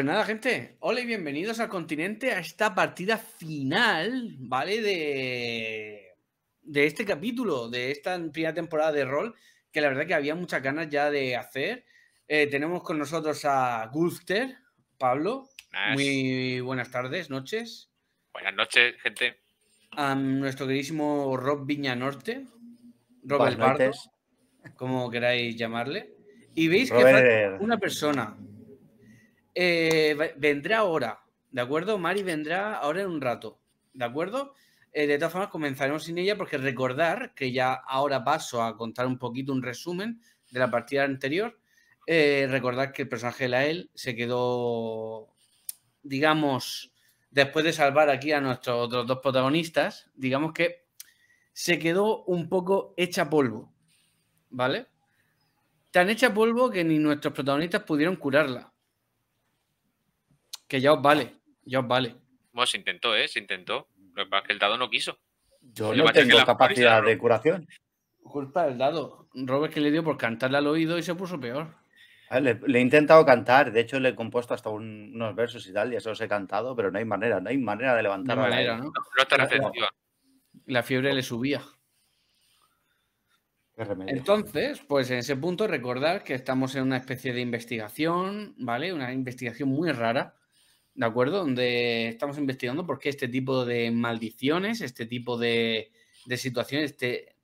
Pues nada, gente, hola y bienvenidos al continente a esta partida final, ¿vale? De, este capítulo, de esta primera temporada de rol, que la verdad que había muchas ganas ya de hacer. Eh, tenemos con nosotros a Guster, Pablo. Muy buenas tardes, noches. Buenas noches, gente. A nuestro queridísimo Rob Viña Norte, Robert Bardo, como queráis llamarle. Y veis que hay una persona, eh, vendrá ahora, ¿de acuerdo? Mari vendrá ahora en un rato, ¿de acuerdo? Eh, de todas formas, comenzaremos sin ella porque recordar que ya ahora paso a contar un poquito un resumen de la partida anterior. Eh, recordar que el personaje de Lael se quedó, digamos, después de salvar aquí a nuestros otros dos protagonistas, digamos que se quedó un poco hecha polvo, ¿vale? Tan hecha polvo que ni nuestros protagonistas pudieron curarla. Que ya os vale, ya os vale. Bueno, se intentó, ¿eh? Se intentó. Lo que pasa es que el dado no quiso. Yo no tengo capacidad de curación. Culpa el dado. Robert que le dio por cantarle al oído y se puso peor. Le, he intentado cantar, de hecho le he compuesto hasta unos versos y tal, y eso os he cantado, pero no hay manera, no hay manera de levantar no manera, ¿no? No, está la, la fiebre le subía. Entonces, pues en ese punto recordar que estamos en una especie de investigación, ¿vale? Una investigación muy rara, ¿de acuerdo? Donde estamos investigando por qué este tipo de maldiciones, este tipo de, situaciones, este,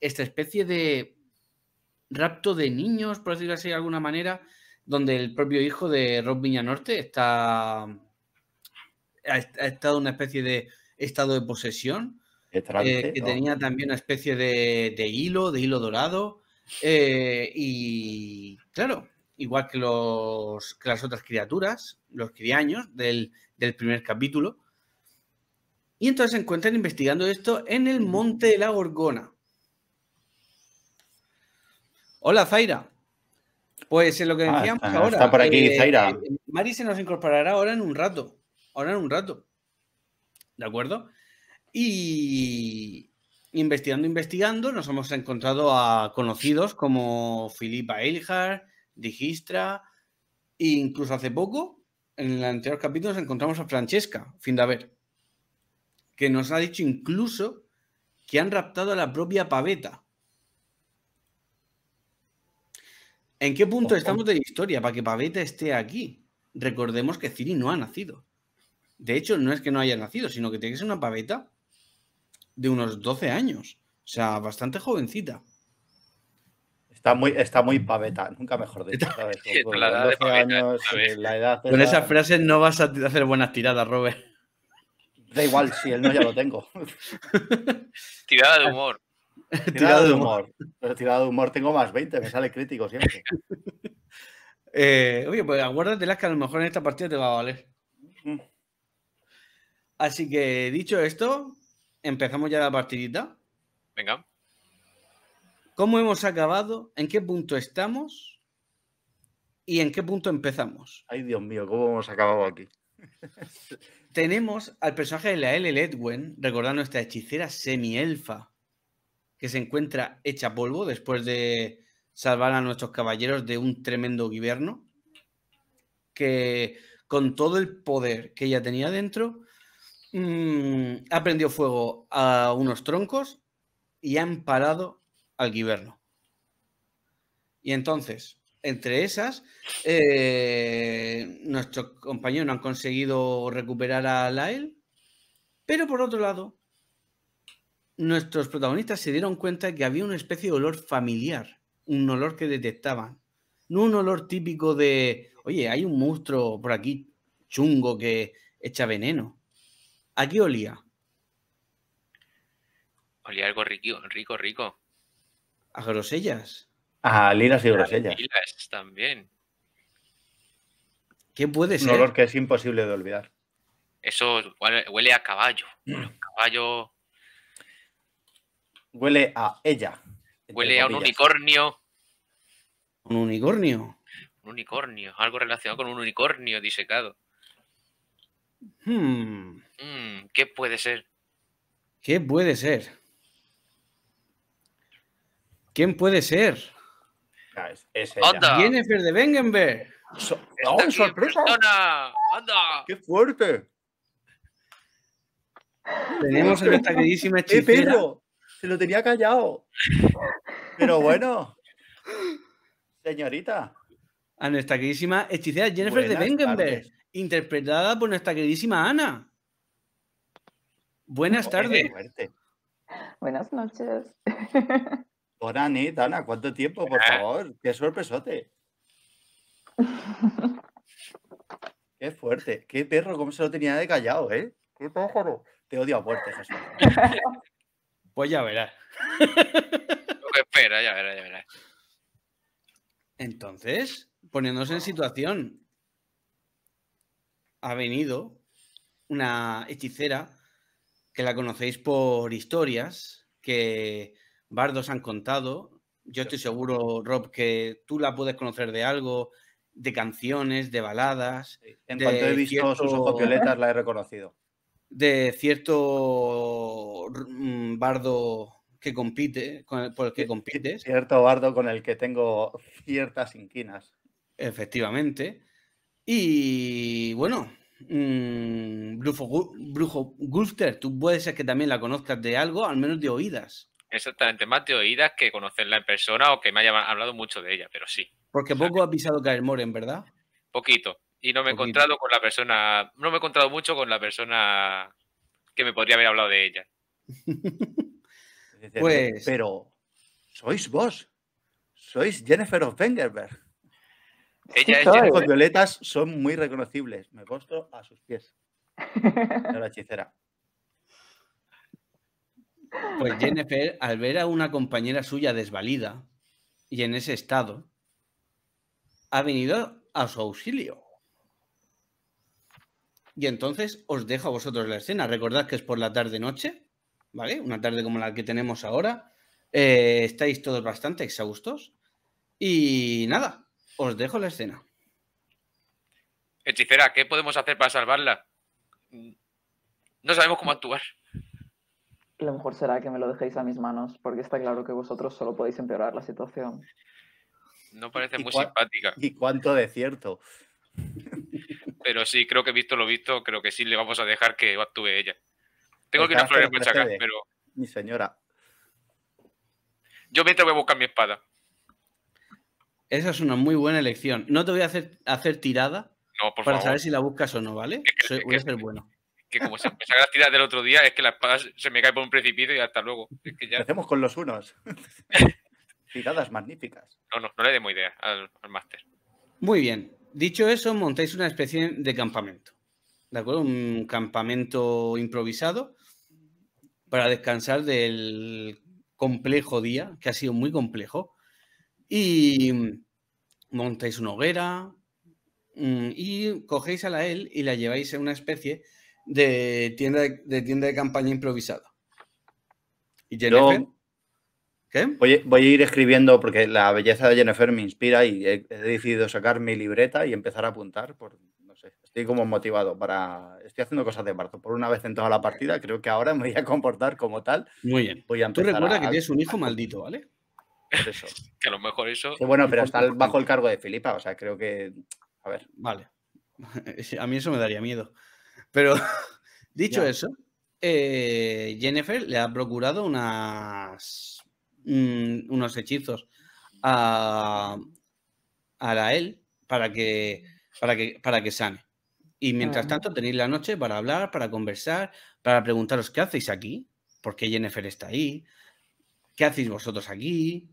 esta especie de rapto de niños, por decirlo así de alguna manera, donde el propio hijo de Rob Viñanorte está, ha, estado en una especie de estado de posesión, eh, que tenía también una especie de, hilo, de hilo dorado, eh, y claro, igual que, los, las otras criaturas, los criaños del, del primer capítulo. Y entonces se encuentran investigando esto en el monte de la Gorgona. Hola, Zaira. Pues es lo que ah, decíamos ahora. Está por aquí, eh, Zaira. Eh, Mari se nos incorporará ahora en un rato. Ahora en un rato. ¿De acuerdo? Y investigando, investigando, nos hemos encontrado a conocidos como Filipa Eilhart, Digistra, e incluso hace poco, en el anterior capítulo, nos encontramos a Francesca, fin de haber que nos ha dicho incluso que han raptado a la propia paveta. ¿En qué punto estamos de la historia para que Paveta esté aquí? Recordemos que Ciri no ha nacido. De hecho, no es que no haya nacido, sino que tiene que ser una Paveta de unos 12 años. O sea, bastante jovencita. Está muy, está muy paveta, nunca mejor dicho. Con esas frases no vas a hacer buenas tiradas, Robert. Da igual, si él no ya lo tengo. Tirada de humor. Tirada, de humor. tirada de humor tengo más 20, me sale crítico siempre. Eh, oye, pues las que a lo mejor en esta partida te va a valer. Mm. Así que dicho esto, empezamos ya la partidita. Venga. ¿Cómo hemos acabado? ¿En qué punto estamos? ¿Y en qué punto empezamos? Ay, Dios mío, ¿cómo hemos acabado aquí? Tenemos al personaje de la L. Edwin, recordando esta hechicera semi-elfa, que se encuentra hecha polvo después de salvar a nuestros caballeros de un tremendo gobierno, que con todo el poder que ella tenía dentro, mm, ha prendido fuego a unos troncos y han parado guiberno... Y entonces, entre esas, eh, nuestros compañeros han conseguido recuperar a Lael, pero por otro lado, nuestros protagonistas se dieron cuenta que había una especie de olor familiar, un olor que detectaban, no un olor típico de, oye, hay un monstruo por aquí chungo que echa veneno. ¿A qué olía? Olía algo rico, rico, rico. A grosellas. A liras y grosellas. A liras también. ¿Qué puede ser? Un olor que es imposible de olvidar. Eso huele a caballo. Mm. Caballo. Huele a ella. Huele a un unicornio. ¿Un unicornio? Un unicornio. Algo relacionado con un unicornio disecado. Hmm. Hmm, ¿Qué puede ser? ¿Qué puede ser? ¿Quién puede ser? Ah, es, Jennifer de Wengenberg. ¡Oh, sorpresa! ¡Anda! ¡Qué fuerte! Tenemos a nuestra queridísima hechicera. ¡Eh, Pedro! Se lo tenía callado. Pero bueno. Señorita. A nuestra queridísima hechicera Jennifer de Wengenberg. Interpretada por nuestra queridísima Ana. Buenas tardes. Buenas noches. Hola, Nit, Ana, ¿cuánto tiempo, por ah. favor? ¡Qué sorpresote! ¡Qué fuerte! ¡Qué perro! ¿Cómo se lo tenía de callado, eh? ¡Qué pájaro! Te odio a muerte, Jesús. Pues ya verás. espera, ya verás, ya verás. Entonces, poniéndonos en situación, ha venido una hechicera que la conocéis por historias, que bardos han contado. Yo estoy seguro, Rob, que tú la puedes conocer de algo, de canciones, de baladas. En cuanto he visto sus ojos violetas, la he reconocido. De cierto mm, bardo que compite, con el, por el que compites. Cierto bardo con el que tengo ciertas inquinas. Efectivamente. Y bueno, mm, Brujo, Brujo tú puedes ser que también la conozcas de algo, al menos de oídas. Exactamente, más de oídas que conocerla en persona o que me haya hablado mucho de ella, pero sí. Porque poco ha pisado Kyle Moren, ¿verdad? Poquito. Y no me he encontrado con la persona, no me he encontrado mucho con la persona que me podría haber hablado de ella. pues... Eh, pero, ¿sois vos? ¿Sois Jennifer of Wengerberg? Ella es violetas son muy reconocibles. Me postro a sus pies. la hechicera. Pues Jennifer, al ver a una compañera suya desvalida y en ese estado, ha venido a su auxilio. Y entonces os dejo a vosotros la escena. Recordad que es por la tarde-noche, ¿vale? Una tarde como la que tenemos ahora. Eh, estáis todos bastante exhaustos. Y nada, os dejo la escena. Hechicera, ¿qué podemos hacer para salvarla? Mm, no sabemos cómo actuar lo mejor será que me lo dejéis a mis manos, porque está claro que vosotros solo podéis empeorar la situación. No parece muy simpática. ¿Y cuánto de cierto? Pero sí, creo que visto lo visto, creo que sí le vamos a dejar que actúe ella. Tengo que ir a Flores chacar, pero. Mi señora. Yo mientras voy a buscar mi espada. Esa es una muy buena elección. No te voy a hacer, tirada por para saber si la buscas o no, ¿vale? voy a ser bueno que como se empezó a tirar del otro día, es que la espada se me cae por un precipicio y hasta luego. Es que ya... hacemos con los unos. Tiradas magníficas. No, no, no le demos idea al, máster. Muy bien. Dicho eso, montáis una especie de campamento. ¿De acuerdo? Un campamento improvisado para descansar del complejo día, que ha sido muy complejo. Y montáis una hoguera mm, y cogéis a la él y la lleváis en una especie de tienda de, tienda de campaña improvisada. ¿Y Jennifer? Voy, a ir escribiendo porque la belleza de Jennifer me inspira y he, decidido sacar mi libreta y empezar a apuntar. Por, no sé, estoy como motivado para. Estoy haciendo cosas de parto. Por una vez en toda la partida, creo que ahora me voy a comportar como tal. Muy bien. Voy a Tú recuerda que tienes un hijo maldito, ¿vale? Eso. que a lo mejor eso. bueno, pero está bajo el cargo de Filipa, o sea, creo que. A ver. Vale. A mí eso me daría miedo. Pero dicho eso, eh, Jennifer le ha procurado mm, unos hechizos a, él para que, para, que, para que sane. Y mientras tanto tenéis la noche para hablar, para conversar, para preguntaros qué hacéis aquí, por qué Jennifer está ahí, qué hacéis vosotros aquí,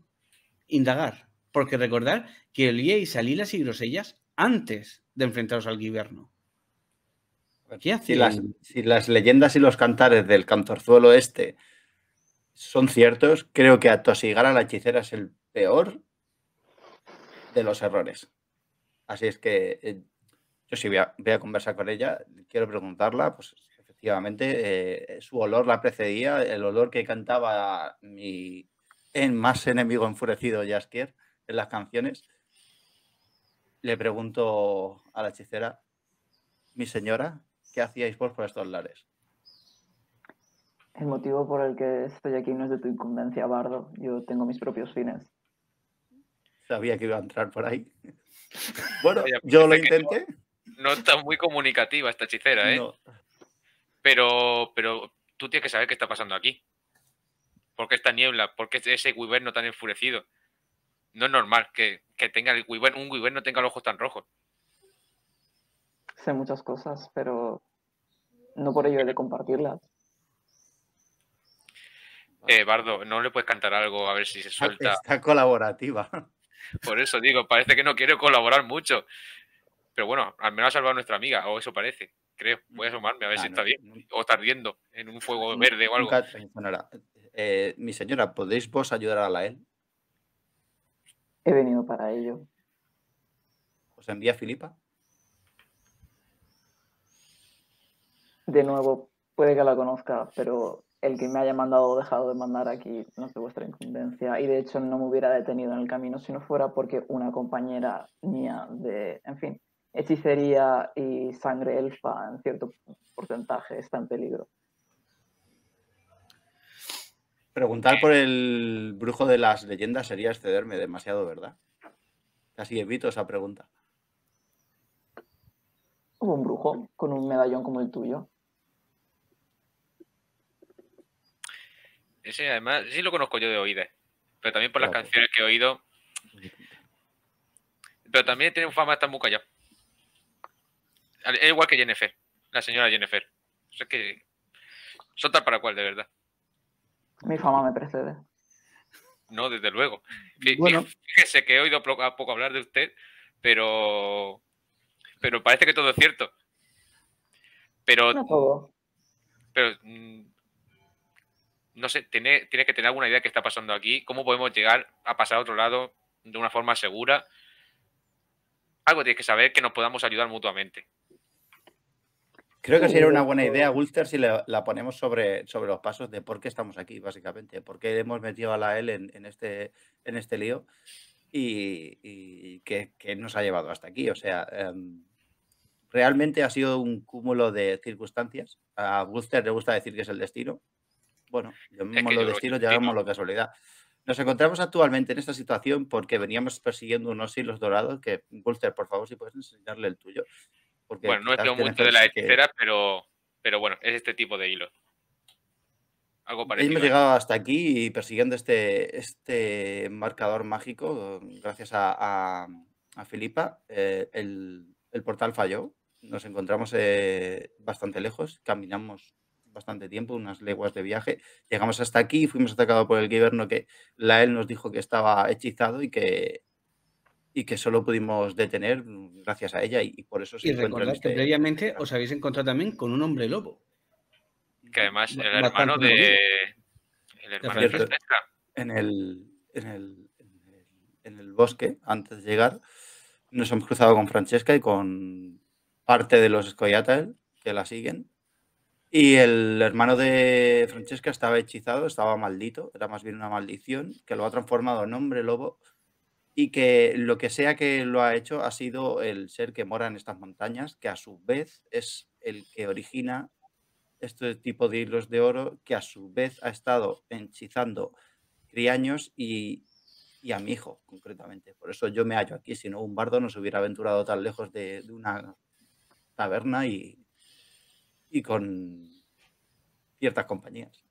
indagar. Porque recordad que olíais a lilas y grosellas antes de enfrentaros al gobierno si, las, leyendas y los cantares del cantorzuelo este son ciertos, creo que atosigar a la hechicera es el peor de los errores. Así es que eh, yo sí voy a, conversar con ella, quiero preguntarla, pues efectivamente eh, su olor la precedía, el olor que cantaba mi en más enemigo enfurecido Jaskier en las canciones. Le pregunto a la hechicera, mi señora, ¿qué hacíais vos por estos lares? El motivo por el que estoy aquí no es de tu incumbencia, Bardo. Yo tengo mis propios fines. Sabía que iba a entrar por ahí. bueno, yo lo intenté. No, está muy comunicativa esta hechicera, ¿eh? Pero, pero tú tienes que saber qué está pasando aquí. ¿Por qué esta niebla? ¿Por qué ese no tan enfurecido? No es normal que, que tenga el un no tenga los ojos tan rojos sé muchas cosas, pero no por ello he de compartirlas. Eh, Bardo, ¿no le puedes cantar algo a ver si se suelta? Está colaborativa. Por eso digo, parece que no quiere colaborar mucho. Pero bueno, al menos ha salvado a nuestra amiga, o eso parece, creo. Voy a asomarme a ver si está bien. O está ardiendo en un fuego verde o algo. Eh, mi señora, ¿podéis vos ayudar a la él? He venido para ello. ¿Os envía Filipa? de nuevo, puede que la conozca, pero el que me haya mandado o dejado de mandar aquí no sé vuestra incumbencia y de hecho no me hubiera detenido en el camino si no fuera porque una compañera mía de, en fin, hechicería y sangre elfa en cierto porcentaje está en peligro. Preguntar por el brujo de las leyendas sería excederme demasiado, ¿verdad? Casi evito esa pregunta. Hubo un brujo con un medallón como el tuyo. Ese además, sí lo conozco yo de oídas, pero también por las canciones que he oído. Pero también tiene fama esta muy ya Es igual que Jennifer, la señora Jennifer. O sea que son tal para cual, de verdad. Mi fama me precede. No, desde luego. Bueno. Fíjese que he oído a poco hablar de usted, pero, pero parece que todo es cierto. Pero, pero mm, no sé, tiene, tiene que tener alguna idea de qué está pasando aquí, cómo podemos llegar a pasar a otro lado de una forma segura. Algo tienes que saber que nos podamos ayudar mutuamente. Creo que sería una buena uh. idea, Wulster, si la, ponemos sobre, sobre los pasos de por qué estamos aquí, básicamente, por qué hemos metido a la L en, este, en este lío y, y que, nos ha llevado hasta aquí. O sea, em, realmente ha sido un cúmulo de circunstancias. A Wulster le gusta decir que es el destino, bueno, llamemos los destinos, llamemos la casualidad. Nos encontramos actualmente en esta situación porque veníamos persiguiendo unos hilos dorados que, Gulster, por favor, si puedes enseñarle el tuyo. Porque bueno, no es lo mucho de la hechicera, pero, pero bueno, es este tipo de hilo. Algo parecido. Hemos ¿eh? llegado hasta aquí y persiguiendo este, este marcador mágico, eh, gracias a, a, Filipa, eh, el, el portal falló, nos encontramos bastante lejos, caminamos bastante tiempo, unas leguas de viaje. Llegamos hasta aquí, y fuimos atacados por el gobierno que la él e nos dijo que estaba hechizado y que, y que solo pudimos detener gracias a ella y, por eso se Y recordad que este previamente os habéis encontrado también con un hombre lobo. Que además el hermano de... Francesca. En el, en, el, bosque, antes de llegar, nos hemos cruzado con Francesca y con parte de los Scoia'tael que la siguen y el hermano de Francesca estaba hechizado, estaba maldito, era más bien una maldición que lo ha transformado en hombre lobo y que lo que sea que lo ha hecho ha sido el ser que mora en estas montañas, que a su vez es el que origina este tipo de hilos de oro, que a su vez ha estado hechizando criaños y, a mi hijo, concretamente. Por eso yo me hallo aquí, si no un bardo no se hubiera aventurado tan lejos de una taberna y y con ciertas compañías.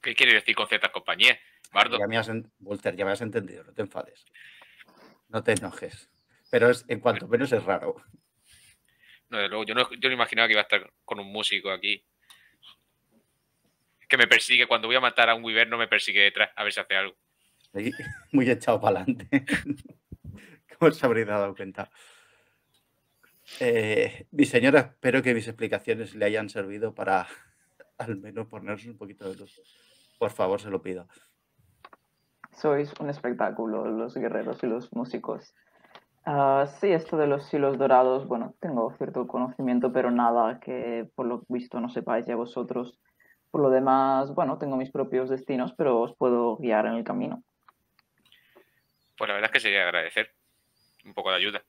¿Qué quiere decir con ciertas compañías? Bardo. Ya me has, Walter, ya me has entendido, no te enfades. No te enojes. Pero es, en cuanto menos es raro. No, luego, yo no, imaginaba que iba a estar con un músico aquí. Que me persigue. Cuando voy a matar a un Weaver, no me persigue detrás, a ver si hace algo. muy echado para adelante. ¿Cómo se habréis dado cuenta? Eh, mi señora, espero que mis explicaciones le hayan servido para al menos ponerse un poquito de luz. Por favor, se lo pido. Sois un espectáculo, los guerreros y los músicos. Ah, sí, esto de los hilos dorados, bueno, tengo cierto conocimiento, pero nada que por lo visto no sepáis ya vosotros. Por lo demás, bueno, tengo mis propios destinos, pero os puedo guiar en el camino. Pues la verdad es que sería agradecer un poco de ayuda.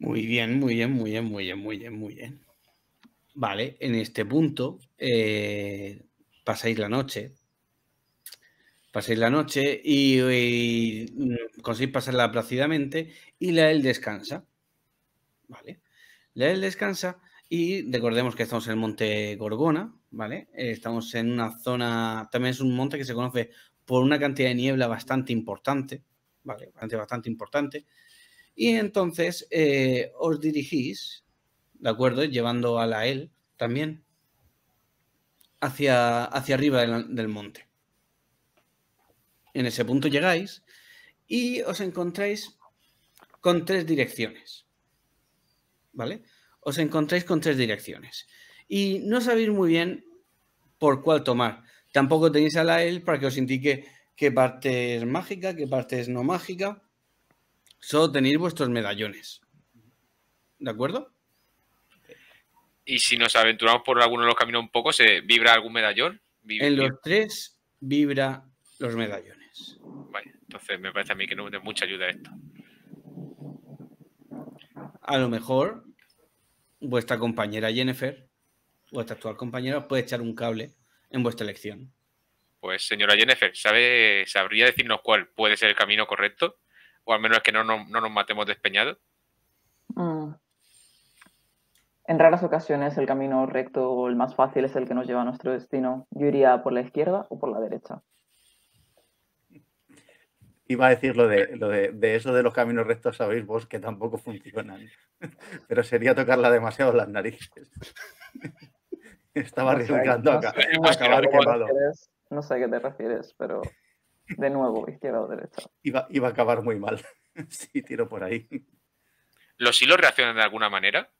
Muy bien, muy bien, muy bien, muy bien, muy bien, muy bien. Vale, en este punto eh, pasáis la noche. Pasáis la noche y, conseguís pasarla plácidamente y la él descansa. Vale. La él descansa y recordemos que estamos en el monte Gorgona, ¿vale? Estamos en una zona, también es un monte que se conoce por una cantidad de niebla bastante importante, ¿vale? bastante importante. Y entonces eh, os dirigís, ¿de acuerdo? Llevando a la él también hacia, hacia arriba del, del monte. En ese punto llegáis y os encontráis con tres direcciones. ¿Vale? Os encontráis con tres direcciones. Y no sabéis muy bien por cuál tomar. Tampoco tenéis a la él para que os indique qué parte es mágica, qué parte es no mágica. Solo tenéis vuestros medallones. ¿De acuerdo? Y si nos aventuramos por alguno de los caminos un poco, ¿se vibra algún medallón? en los tres vibra los medallones. Vale, entonces me parece a mí que no da mucha ayuda esto. A lo mejor vuestra compañera Jennifer, vuestra actual compañera, puede echar un cable en vuestra elección. Pues señora Jennifer, ¿sabe, ¿sabría decirnos cuál puede ser el camino correcto? o al menos que no, nos matemos despeñados? Mm. En raras ocasiones el camino recto o el más fácil es el que nos lleva a nuestro destino. Yo iría por la izquierda o por la derecha. Iba a decir lo de, eso de los caminos rectos, sabéis vos que tampoco funcionan, pero sería tocarla demasiado las narices. Estaba arriesgando acabar no sé a qué te refieres, pero de nuevo, izquierda o derecha. Iba, a acabar muy mal. Si tiro por ahí. ¿Los hilos reaccionan de alguna manera?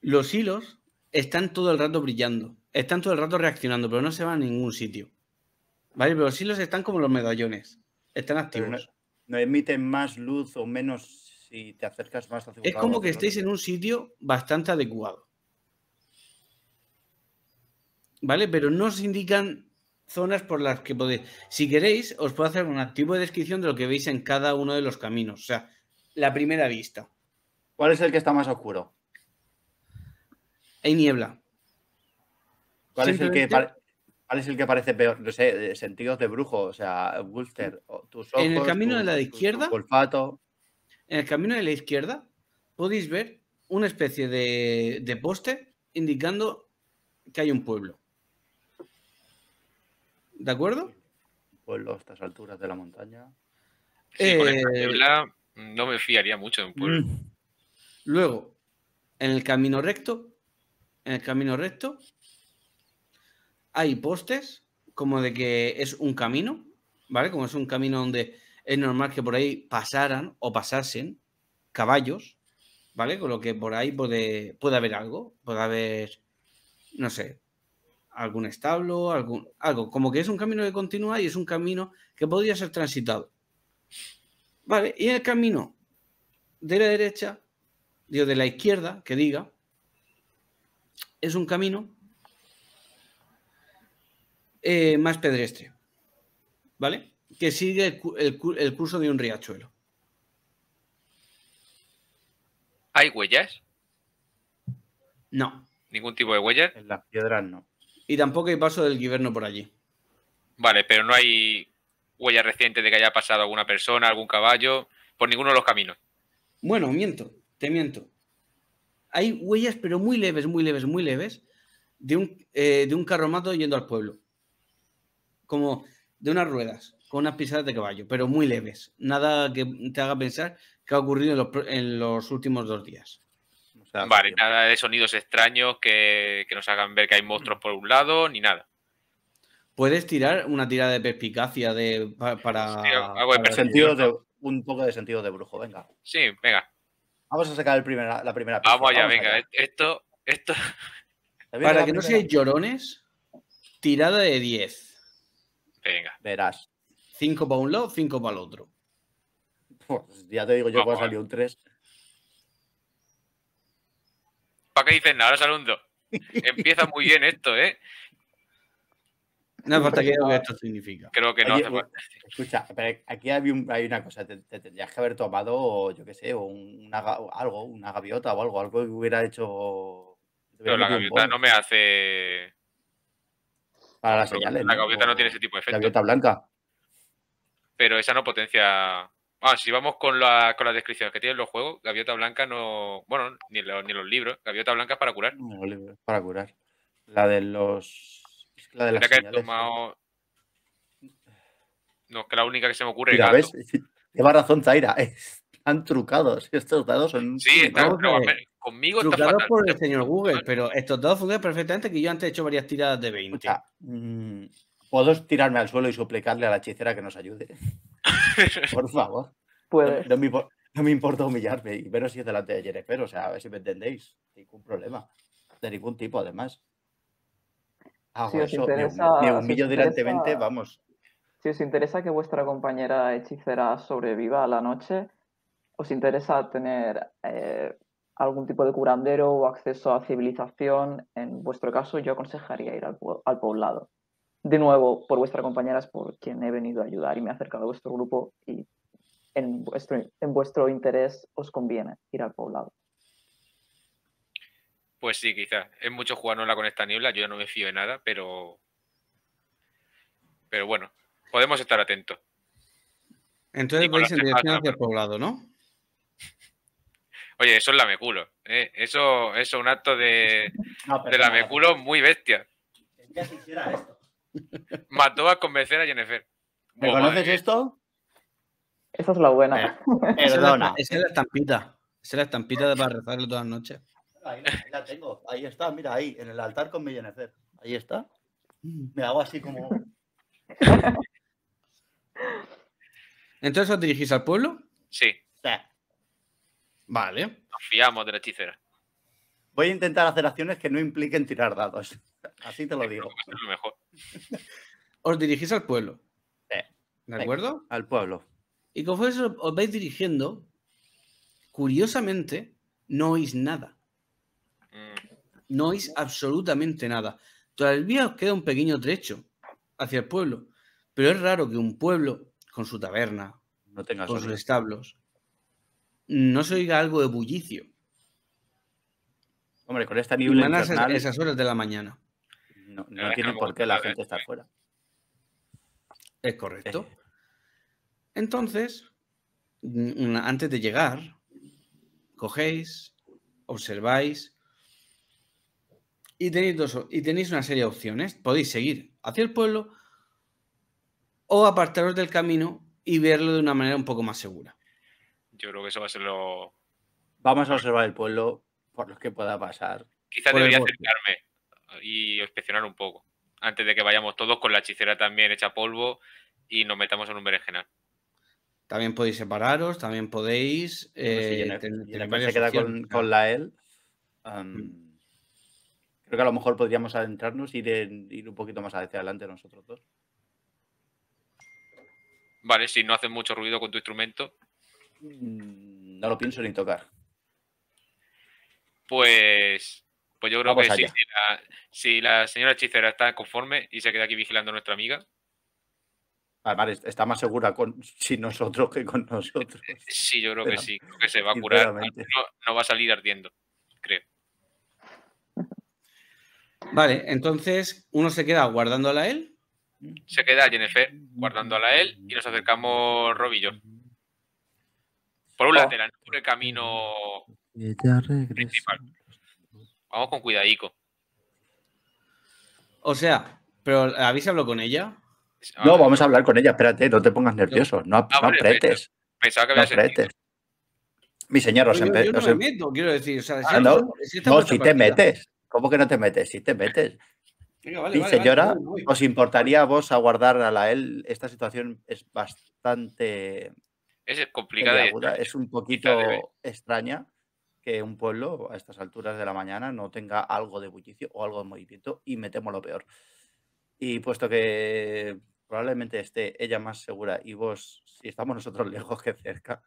Los hilos están todo el rato brillando, están todo el rato reaccionando, pero no se van a ningún sitio. Vale, pero los hilos están como los medallones, están activos. No, emiten más luz o menos si te acercas más hacia Es como que estéis en un sitio bastante adecuado. ¿Vale? Pero no os indican zonas por las que podéis. Si queréis, os puedo hacer un activo de descripción de lo que veis en cada uno de los caminos. O sea, la primera vista. ¿Cuál es el que está más oscuro? Hay niebla. ¿Cuál es el que, ¿Cuál el que parece peor? No sé, sentidos de brujo, o sea, Wulster, En el camino de la izquierda. En el camino de la izquierda podéis ver una especie de, de poste indicando que hay un pueblo. ¿De acuerdo? Pueblo a estas alturas de la montaña. con eh, no me fiaría mucho en pueblo. Mm. Luego, en el camino recto, en el camino recto, hay postes, como de que es un camino, ¿vale? Como es un camino donde es normal que por ahí pasaran o pasasen caballos, ¿vale? Con lo que por ahí puede, puede haber algo, puede haber, no sé, algún establo, algún, algo. Como que es un camino que continúa y es un camino que podría ser transitado. Vale, y el camino de la derecha, digo, de la izquierda, que diga, es un camino eh, más pedestre, ¿vale? Que sigue el, el curso de un riachuelo. ¿Hay huellas? No. ¿Ningún tipo de huellas? En las piedras no. Y tampoco hay paso del gobierno por allí. Vale, pero no hay huellas recientes de que haya pasado alguna persona, algún caballo, por ninguno de los caminos. Bueno, miento, te miento. Hay huellas, pero muy leves, muy leves, muy leves, de un, eh, carromato yendo al pueblo. Como de unas ruedas, con unas pisadas de caballo, pero muy leves. Nada que te haga pensar que ha ocurrido en los últimos dos días vale, nada de sonidos extraños que, nos hagan ver que hay monstruos por un lado, ni nada. Puedes tirar una tirada de perspicacia para, sentido un poco de sentido de brujo, venga. Sí, venga. Vamos a sacar el la primera pista. Vamos allá, venga. E-, esto, esto. Para que no seáis llorones, tirada de 10. Venga. Verás. 5 para un lado, 5 para el otro. Pues ya te digo, yo puedo salir un 3. ¿Para qué dicen Ahora saludo. Empieza muy bien esto, ¿eh? No importa qué que esto significa. Creo que no hace Escucha, pero aquí hay, una cosa. Te, tendrías que haber tomado, yo qué sé, una, algo, una gaviota o algo, algo que hubiera hecho. Pero la gaviota no me hace. Para las señales. La gaviota ¿no? tiene ese tipo de efecto. La Gaviota blanca. Pero esa no potencia Ah, si vamos con la, con las descripciones que tienen los juegos, Gaviota Blanca no. Bueno, ni, los libros. Gaviota Blanca es para curar. No, para curar. La de los. La de las que señales, tomado... No, es que la única que se me ocurre es gato. ¿ves? Lleva razón, Zaira. Están trucados. Estos dados son. Sí, están conmigo. Trucados está por el señor Google, pero estos dados funcionan perfectamente. Que yo antes he hecho varias tiradas de 20. Mm, puedo tirarme al suelo y suplicarle a la hechicera que nos ayude. Por favor. No, me, importa humillarme, y menos si es delante de Jennifer, o sea, a ver si me entendéis. Ningún problema. De ningún tipo, además. Ah, si os interesa, directamente, vamos. Si os interesa que vuestra compañera hechicera sobreviva a la noche, os interesa tener eh, algún tipo de curandero o acceso a civilización, en vuestro caso yo aconsejaría ir al poblado de nuevo por vuestras compañeras, por quien he venido a ayudar y me he acercado a vuestro grupo y en vuestro, interés os conviene ir al poblado. Pues sí, quizás. Es mucho la con esta niebla, yo no me fío de nada, pero... Pero bueno, podemos estar atentos. Entonces vais en dirección hacia el poblado, ¿no? Oye, eso es lameculo. ¿eh? Eso, es un acto de, de la lameculo muy bestia. hiciera esto? Mató a convencer a Jennifer. ¿Me conoces eh. esto? Esa es la buena. Eh, esa es la estampita. Esa es la estampita de para rezarle todas las noches. Ahí, la tengo. Ahí está, mira, ahí, en el altar con mi Jennifer. Ahí está. Me hago así como. Entonces os dirigís al pueblo. Sí. sí. Vale. Nos fiamos de la hechicera. Voy a intentar hacer acciones que no impliquen tirar dados. Así te lo digo. Pues, lo mejor. Os dirigís al pueblo. ¿De acuerdo? Al pueblo. Y conforme os vais dirigiendo, curiosamente, no oís nada. Mm. No oís absolutamente nada. Todavía os queda un pequeño trecho hacia el pueblo. Pero es raro que un pueblo, con su taberna, con sus establos, no se oiga algo de bullicio. Hombre, con esta niebla en esas horas de la mañana. No, tiene por qué la gente estar fuera. Es correcto. Eh. Entonces, antes de llegar, cogéis, observáis y tenéis, y tenéis una serie de opciones. Podéis seguir hacia el pueblo o apartaros del camino y verlo de una manera un poco más segura. Yo creo que eso va a ser lo... Vamos a observar el pueblo por los que pueda pasar. Quizás debería acercarme y inspeccionar un poco. Antes de que vayamos todos con la hechicera también hecha polvo y nos metamos en un berenjenal. También podéis separaros, también podéis. Eh, no queda con, la EL. Mm. creo que a lo mejor podríamos adentrarnos y ir, ir un poquito más hacia adelante nosotros dos. Vale, si no haces mucho ruido con tu instrumento. Mm, no lo pienso ni tocar. Pues, pues, yo creo que si, la, señora hechicera está conforme y se queda aquí vigilando a nuestra amiga. Además, está más segura con, sin nosotros que con nosotros. Eh, sí, yo creo que sí, creo que se va a curar. No, va a salir ardiendo, creo. Vale, entonces uno se queda guardándola a él. Se queda Jennifer guardando a la él y nos acercamos Rob y yo. Por un oh. lateral, por el camino Principal. Vamos con cuidadico. O sea, pero ¿habéis hablado con ella? No, vamos a hablar con ella, espérate, no te pongas nervioso, no, ah, apretes. Pensaba que no apretes. Mi señor, os no si te metes. ¿Cómo que no te metes? Si te metes. mi señora, ¿os importaría a vos aguardar a la él? Esta situación es bastante... Es complicada. Es un poquito extraña un pueblo a estas alturas de la mañana no tenga algo de bullicio o algo de movimiento y metemos lo peor. Y puesto que probablemente esté ella más segura y vos, si estamos nosotros lejos que cerca,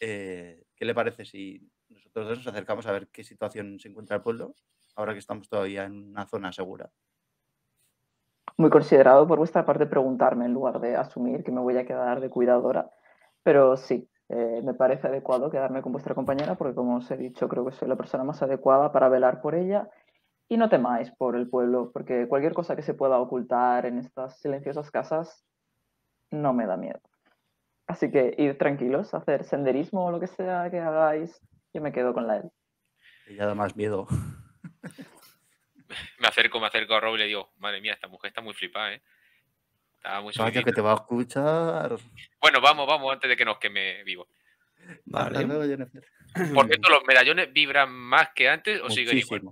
eh, ¿qué le parece si nosotros nos acercamos a ver qué situación se encuentra el pueblo ahora que estamos todavía en una zona segura? Muy considerado por vuestra parte preguntarme en lugar de asumir que me voy a quedar de cuidadora, pero sí, eh, me parece adecuado quedarme con vuestra compañera porque, como os he dicho, creo que soy la persona más adecuada para velar por ella. Y no temáis por el pueblo, porque cualquier cosa que se pueda ocultar en estas silenciosas casas no me da miedo. Así que ir tranquilos, hacer senderismo o lo que sea que hagáis, yo me quedo con la él. Ella da más miedo. me acerco, me acerco a roble y digo, madre mía, esta mujer está muy flipada, ¿eh? Estaba que te va a escuchar. Bueno, vamos, vamos, antes de que nos queme vivo. Vale. ¿Por cierto, los medallones vibran más que antes o siguen igual?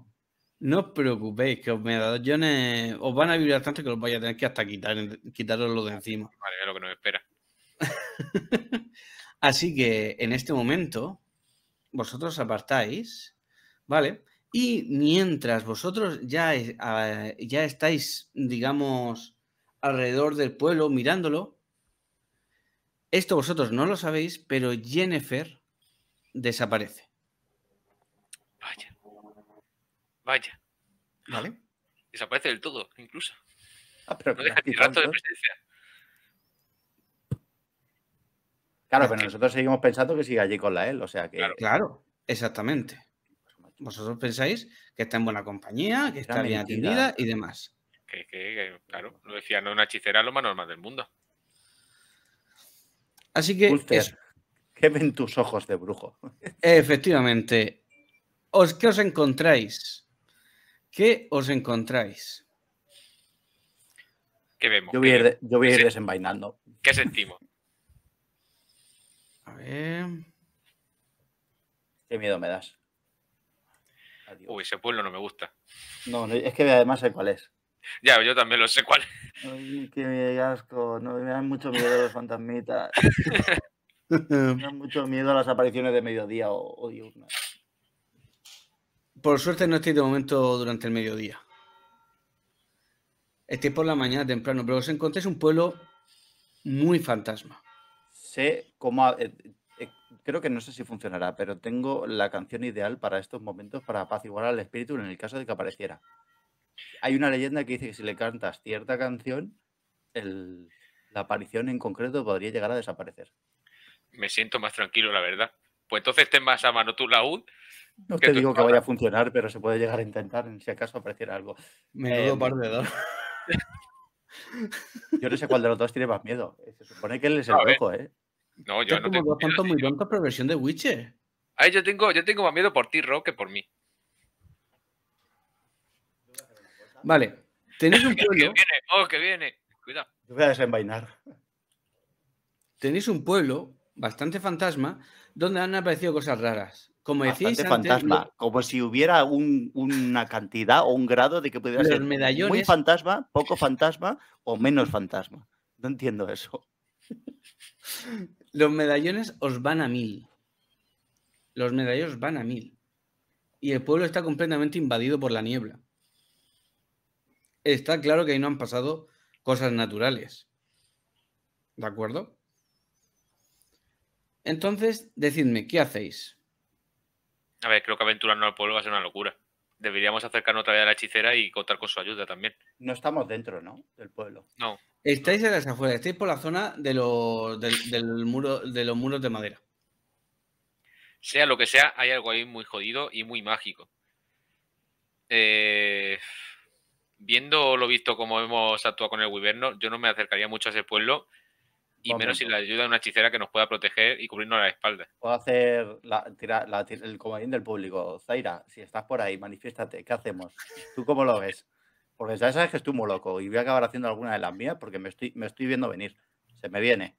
No os preocupéis, que los medallones os van a vibrar tanto que los vais a tener que hasta quitar, los de encima. Vale, es lo que nos espera. Así que en este momento, vosotros apartáis, ¿vale? Y mientras vosotros ya, ah, ya estáis, digamos, alrededor del pueblo mirándolo. Esto vosotros no lo sabéis, pero Jennifer desaparece. Vaya. Vaya. ¿Vale? Desaparece del todo, incluso. Ah, pero no deja rato de ¿eh? presencia. Claro, pero nosotros seguimos pensando que sigue allí con la él, o sea que. Claro, exactamente. Pues, vosotros pensáis que está en buena compañía, que está bien atendida y demás. Que, claro, lo decía, no una hechicera lo más normal del mundo. Así que. ¿Qué ven tus ojos de brujo? Efectivamente. ¿Os, ¿Qué os encontráis? ¿Qué os encontráis? ¿Qué vemos? Yo voy, a ir, desenvainando. ¿Qué sentimos? A ver. Qué miedo me das. Uy, ese pueblo no me gusta. No, es que además sé cuál es. Ya, yo también lo sé cuál. Ay, qué asco. me dan mucho miedo los fantasmitas. me dan mucho miedo las apariciones de mediodía o, diurnas. Por suerte no estoy de momento durante el mediodía. Estoy por la mañana temprano, pero os encontréis un pueblo muy fantasma. Sé cómo. Eh, eh, creo que no sé si funcionará, pero tengo la canción ideal para estos momentos para apaciguar al espíritu en el caso de que apareciera. Hay una leyenda que dice que si le cantas cierta canción, la aparición en concreto podría llegar a desaparecer. Me siento más tranquilo, la verdad. Pues entonces ten más a mano tú Laúd. No te digo que vaya a funcionar, pero se puede llegar a intentar en si acaso apareciera algo. Menudo eh, par de dos. yo no sé cuál de los dos tiene más miedo. Eh, se supone que él es el loco, ¿eh? No, yo no tengo. Dos muy tontos, versión de Witcher. yo tengo, yo tengo más miedo por ti, Rock, que por mí. Vale. Tenéis un pueblo. oh, que viene. Cuidado. voy a desenvainar. Tenéis un pueblo bastante fantasma donde han aparecido cosas raras. Como decís fantasma, como si hubiera una cantidad o un grado de que pudiera ser medallones... muy fantasma, poco fantasma o menos fantasma. No entiendo eso. Los medallones os van a mil. Los medallones van a mil. Y el pueblo está completamente invadido por la niebla está claro que ahí no han pasado cosas naturales. ¿De acuerdo? Entonces, decidme, ¿qué hacéis? A ver, creo que aventurarnos al pueblo va a ser una locura. Deberíamos acercarnos otra vez a la hechicera y contar con su ayuda también. No estamos dentro, ¿no? Del pueblo. No. Estáis en las afueras, estáis por la zona de los, de los muros de madera. Sea lo que sea, hay algo ahí muy jodido y muy mágico. Eh, viendo lo visto como hemos actuado con el Wiberno, yo no me acercaría mucho a ese pueblo y menos sin la ayuda de una hechicera que nos pueda proteger y cubrirnos la espalda. Puedo hacer la, el comodín del público. Zaira, si estás por ahí, manifiéstate. ¿Qué hacemos? ¿Tú cómo lo ves? Porque ya sabes que estoy muy loco y voy a acabar haciendo alguna de las mías porque me estoy, me estoy viendo venir. Se me viene.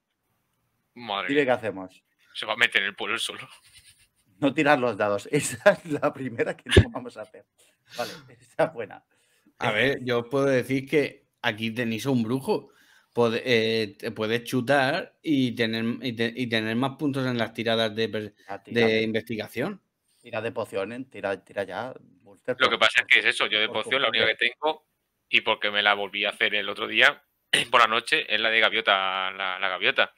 Madre Dile qué hacemos. Se va a meter en el pueblo solo. No tirar los dados. Esa es la primera que no vamos a hacer. Vale, está buena. A ver, yo puedo decir que aquí tenéis un brujo. Eh, te puedes chutar y tener, y, tener más puntos en las tiradas de, investigación. Tira de pociones, tira, ya. Lo que pasa es que es eso, yo de poción la única que tengo, y porque me la volví a hacer el otro día por la noche, es la de gaviota, la, gaviota.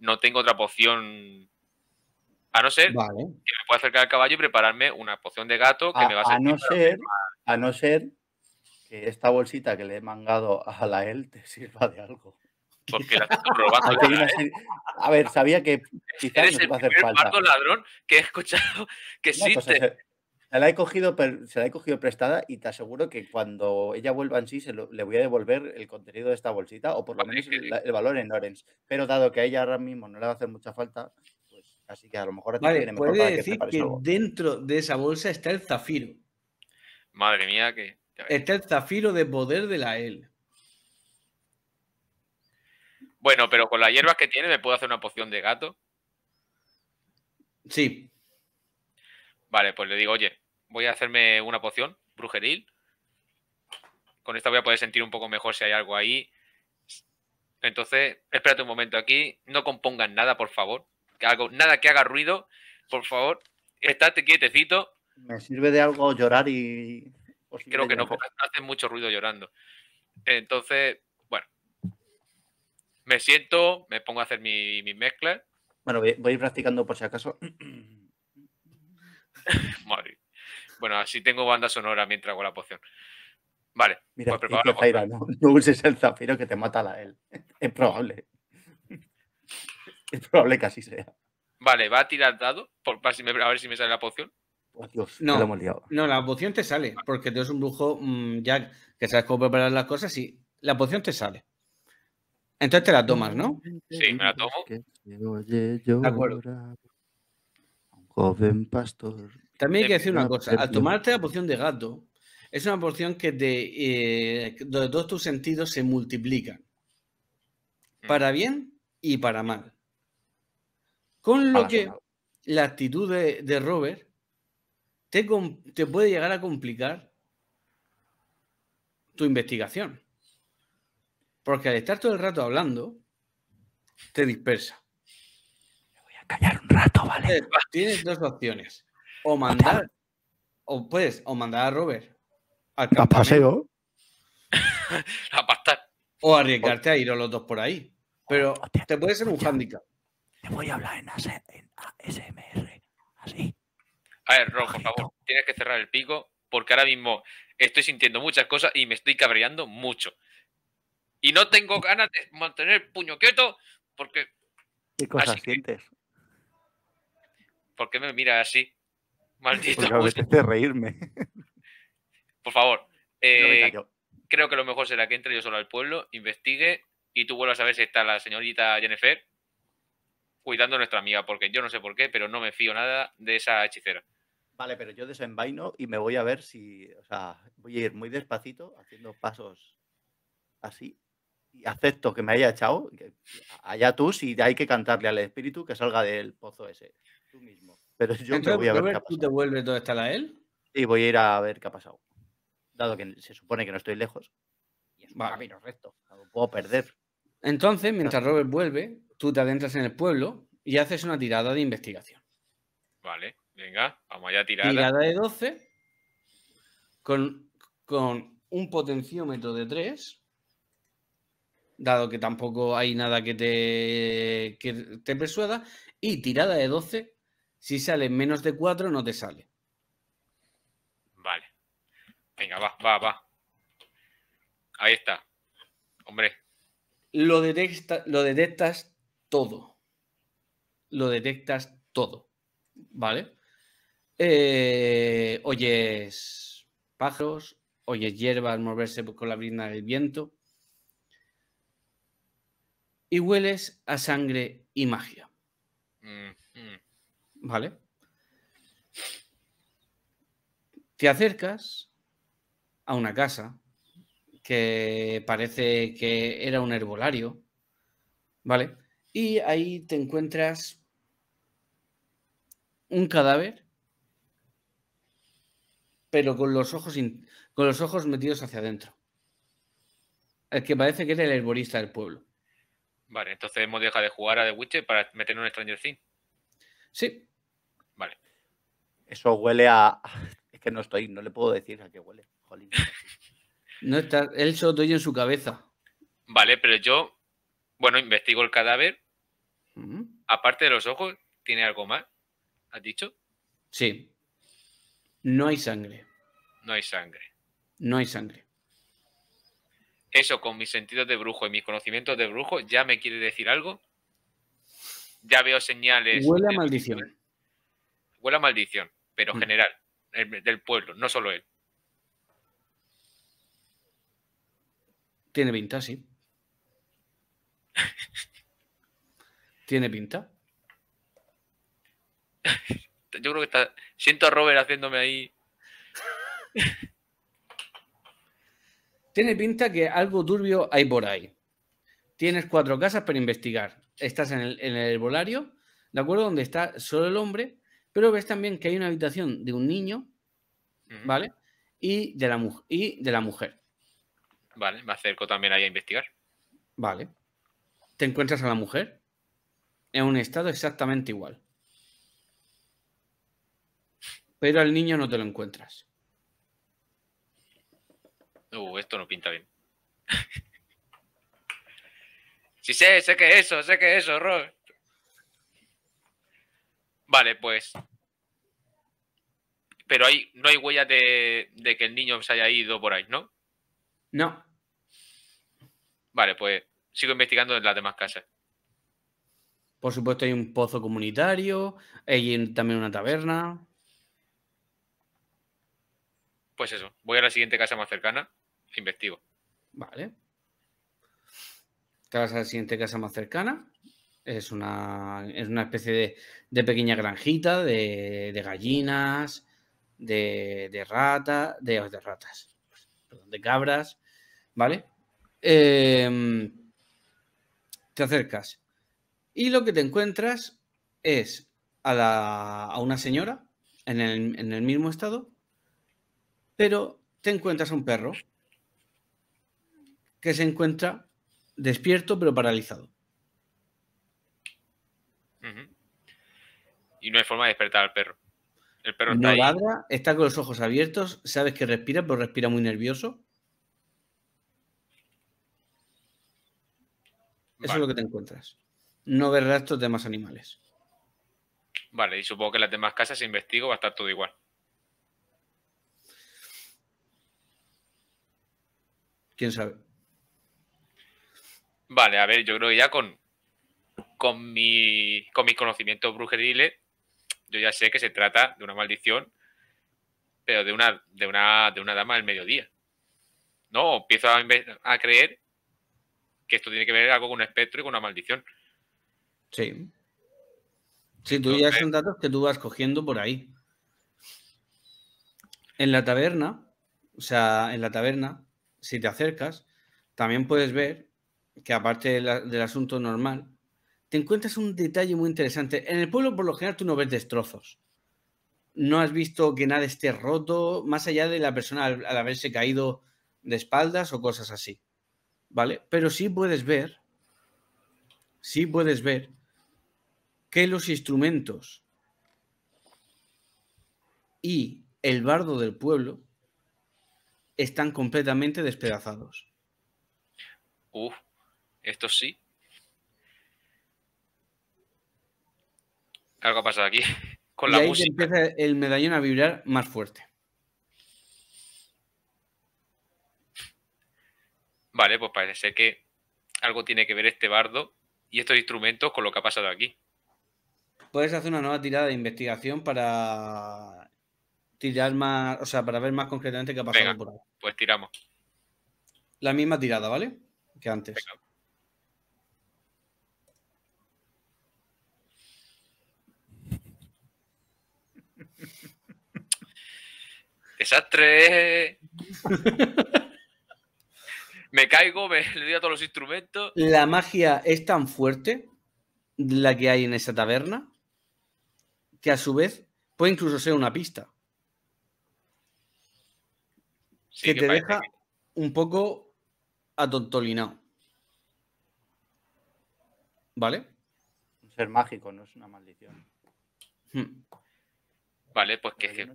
No tengo otra poción a no ser que me pueda acercar al caballo y prepararme una poción de gato que me va a servir. no, ser, a no ser que esta bolsita que le he mangado a la él te sirva de algo. Porque la robando. ¿eh? A ver, sabía que quizás Eres va a hacer falta. ladrón que he escuchado que existe. se, la he cogido, se la he cogido prestada y te aseguro que cuando ella vuelva en sí se le voy a devolver el contenido de esta bolsita o por lo menos el, valor en Lorenz. Pero dado que a ella ahora mismo no le va a hacer mucha falta, pues así que a lo mejor a ti viene mejor puede para decir que dentro de esa bolsa está el zafiro. Madre mía, que Está el zafiro de poder de la L. Bueno, pero con las hierbas que tiene, ¿me puedo hacer una poción de gato? Sí. Vale, pues le digo, oye, voy a hacerme una poción brujeril. Con esta voy a poder sentir un poco mejor si hay algo ahí. Entonces, espérate un momento aquí. No compongan nada, por favor. nada que haga ruido, por favor. Estate quietecito. Me sirve de algo llorar y creo que no, porque hacen mucho ruido llorando. Entonces, bueno, me siento, me pongo a hacer mis mi mezcla Bueno, voy, ir practicando por si acaso. Bueno, así tengo banda sonora mientras hago la poción. Vale, Mira, pues no, uses el zafiro que te mata la él. Es probable. Es probable que así sea. Vale, va a tirar dado por, a ver si me sale la poción. Oh, no, la No, la poción te sale, porque tú eres un brujo mm, ya que sabes cómo preparar las cosas y la poción te sale. Entonces te la tomas, ¿no? Sí, me la tomo. De acuerdo. Joven pastor. También hay que decir una cosa. Al tomarte la poción de gato, es una poción que eh, de todos tus sentidos se multiplican. Mm. Para bien y para mal. Con lo que la actitud de Robert te, puede llegar a complicar tu investigación. Porque al estar todo el rato hablando, te dispersa. Me voy a callar un rato, ¿vale? Tienes dos opciones. O mandar, o puedes, o mandar a Robert a paseo. a pastar. O arriesgarte a ir a los dos por ahí. Pero te puede ser un hándicap. Te voy a hablar en ASMR. Así. A ver, Ron, por favor, tienes que cerrar el pico porque ahora mismo estoy sintiendo muchas cosas y me estoy cabreando mucho. Y no tengo ganas de mantener el puño quieto porque... ¿Qué cosas sientes? ¿Por qué me miras así? Maldito. Porque me reírme. Por favor. Eh, creo que lo mejor será que entre yo solo al pueblo, investigue y tú vuelvas a ver si está la señorita Jennifer cuidando a nuestra amiga, porque yo no sé por qué, pero no me fío nada de esa hechicera. Vale, pero yo desenvaino y me voy a ver si, o sea, voy a ir muy despacito, haciendo pasos así, y acepto que me haya echado, allá tú, si hay que cantarle al espíritu que salga del pozo ese, tú mismo. Pero yo voy a ver ¿Tú te vuelves donde está la él? Y voy a ir a ver qué ha pasado. Dado que se supone que no estoy lejos. Y es un camino recto, no puedo perder. Entonces, mientras Robert vuelve, tú te adentras en el pueblo y haces una tirada de investigación. Vale. Venga, vamos allá a tirar. Tirada de 12 con, un potenciómetro de 3 dado que tampoco hay nada que te, te persuada. Y tirada de 12, si sale menos de 4, no te sale. Vale. Venga, va, va, va. Ahí está. Hombre. Lo, detecta, lo detectas todo. Lo detectas todo. ¿Vale? Eh, oyes pájaros, oyes hierbas moverse con la brina del viento y hueles a sangre y magia. ¿Vale? Te acercas a una casa que parece que era un herbolario, ¿vale? Y ahí te encuentras un cadáver pero con los ojos, con los ojos metidos hacia adentro. El que parece que es el herborista del pueblo. Vale, entonces hemos dejado de jugar a The Witcher para meter un Stranger Things. Sí. Vale. Eso huele a. Es que no estoy, no le puedo decir a qué huele. Jolín. no está, él solo en su cabeza. Vale, pero yo, bueno, investigo el cadáver. Aparte de los ojos, ¿tiene algo más? ¿Has dicho? Sí. No hay sangre no hay sangre. No hay sangre. Eso con mis sentidos de brujo y mis conocimientos de brujo ya me quiere decir algo. Ya veo señales. Huele a maldición. Huele a maldición, pero mm. general, del pueblo, no solo él. Tiene pinta, sí. Tiene pinta. Yo creo que está. Siento a Robert haciéndome ahí. Tiene pinta que algo turbio hay por ahí. Tienes cuatro casas para investigar. Estás en el, volario ¿de acuerdo? Donde está solo el hombre, pero ves también que hay una habitación de un niño, ¿vale? Y de la, y de la mujer. Vale, me acerco también ahí a investigar. Vale. Te encuentras a la mujer en un estado exactamente igual. Pero al niño no te lo encuentras. Uh, esto no pinta bien. sí sé, sé que eso, sé que eso, Rob. Vale, pues. Pero hay, no hay huellas de, de que el niño se haya ido por ahí, ¿no? No. Vale, pues sigo investigando en las demás casas. Por supuesto, hay un pozo comunitario, hay también una taberna pues eso, voy a la siguiente casa más cercana investigo. Vale. Te vas a la siguiente casa más cercana. Es una, especie de, de pequeña granjita de, gallinas, de, de ratas, de, de ratas, de cabras, ¿vale? Em, te acercas y lo que te encuentras es a, una señora en el, en el mismo estado pero te encuentras a un perro que se encuentra despierto pero paralizado. Y no hay forma de despertar al perro. El perro no está está con los ojos abiertos, sabes que respira, pero respira muy nervioso. Eso es lo que te encuentras. No verás rastros de más animales. Vale, y supongo que las demás casas, si investigo, va a estar todo igual. quién sabe. Vale, a ver, yo creo que ya con, con, mi, con mis conocimientos brujeriles, yo ya sé que se trata de una maldición, pero de una, de una, de una dama del mediodía. No, empiezo a, creer que esto tiene que ver algo con un espectro y con una maldición. Sí. Sí, tú ya son datos que tú vas cogiendo por ahí. En la taberna, o sea, en la taberna, si te acercas, también puedes ver que aparte del asunto normal, te encuentras un detalle muy interesante. En el pueblo, por lo general, tú no ves destrozos. No has visto que nada esté roto, más allá de la persona al, haberse caído de espaldas o cosas así. ¿Vale? Pero sí puedes ver, sí puedes ver que los instrumentos y el bardo del pueblo están completamente despedazados. Uf, esto sí. Algo ha pasado aquí. Con la ahí música. empieza el medallón a vibrar más fuerte. Vale, pues parece que algo tiene que ver este bardo y estos instrumentos con lo que ha pasado aquí. Puedes hacer una nueva tirada de investigación para tirar más, o sea, para ver más concretamente qué ha pasado por ahí. Pues tiramos. La misma tirada, ¿vale? Que antes. Desastre. ¿eh? me caigo, le doy a todos los instrumentos. La magia es tan fuerte, la que hay en esa taberna, que a su vez puede incluso ser una pista que, te deja un poco atontolinado. ¿Vale? Un ser mágico, no es una maldición. Hmm. Vale, pues que,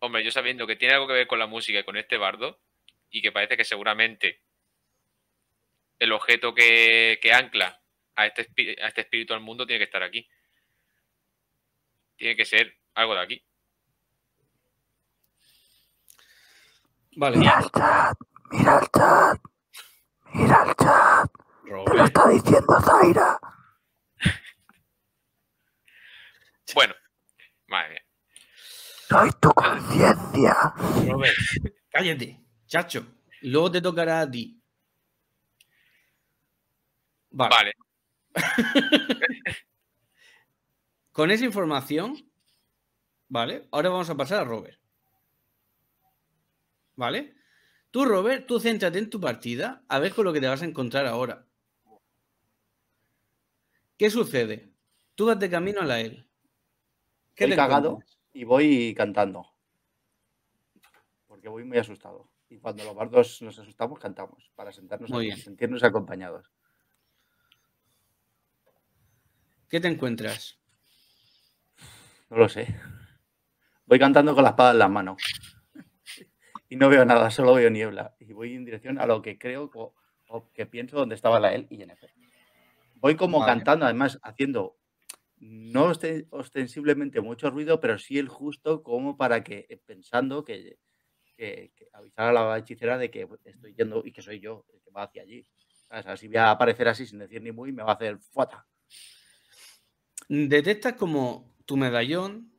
Hombre, yo sabiendo que tiene algo que ver con la música y con este bardo, y que parece que seguramente el objeto que, ancla a este a este espíritu al mundo tiene que estar aquí. Tiene que ser algo de aquí. Vale. Mira el chat, mira el chat, mira el chat. Te lo está diciendo Zaira. bueno, madre mía. Soy tu conciencia. Robert, cállate, chacho. Luego te tocará a ti. Vale. vale. Con esa información, ¿vale? Ahora vamos a pasar a Robert. ¿vale? Tú, Robert, tú céntrate en tu partida a ver con lo que te vas a encontrar ahora. ¿Qué sucede? Tú vas de camino a la él. ¿Qué cagado y voy cantando. Porque voy muy asustado. Y cuando los bardos nos asustamos, cantamos para sentarnos muy bien. sentirnos acompañados. ¿Qué te encuentras? No lo sé. Voy cantando con la espada en la mano y no veo nada, solo veo niebla. Y voy en dirección a lo que creo o, que pienso donde estaba la L y NF. Voy como cantando, además, haciendo no ostensiblemente mucho ruido, pero sí el justo como para que, eh, pensando que, avisara a la hechicera de que estoy yendo y que soy yo el que va hacia allí. así voy a aparecer así sin decir ni muy, me va a hacer fuata. Detectas como tu medallón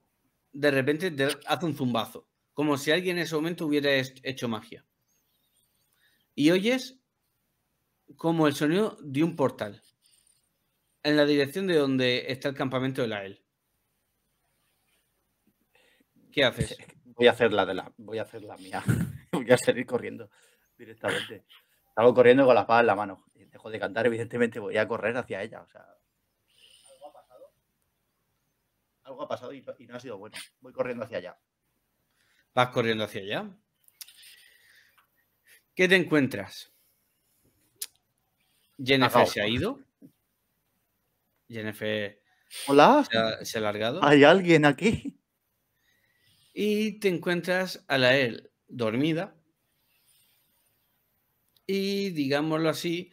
de repente hace un zumbazo como si alguien en ese momento hubiera hecho magia. Y oyes como el sonido de un portal en la dirección de donde está el campamento de la EL. ¿Qué haces? Voy a hacer la de la, voy a hacer la mía. voy a salir corriendo directamente. Salgo corriendo con la espada en la mano. Dejo de cantar, evidentemente voy a correr hacia ella. algo ha pasado. Algo ha pasado y no ha sido bueno. Voy corriendo hacia allá. Vas corriendo hacia allá. ¿Qué te encuentras? Jennifer se ha ido. Jennifer. Hola. Se ha, largado. ¿Hay alguien aquí? Y te encuentras a la él dormida. Y digámoslo así,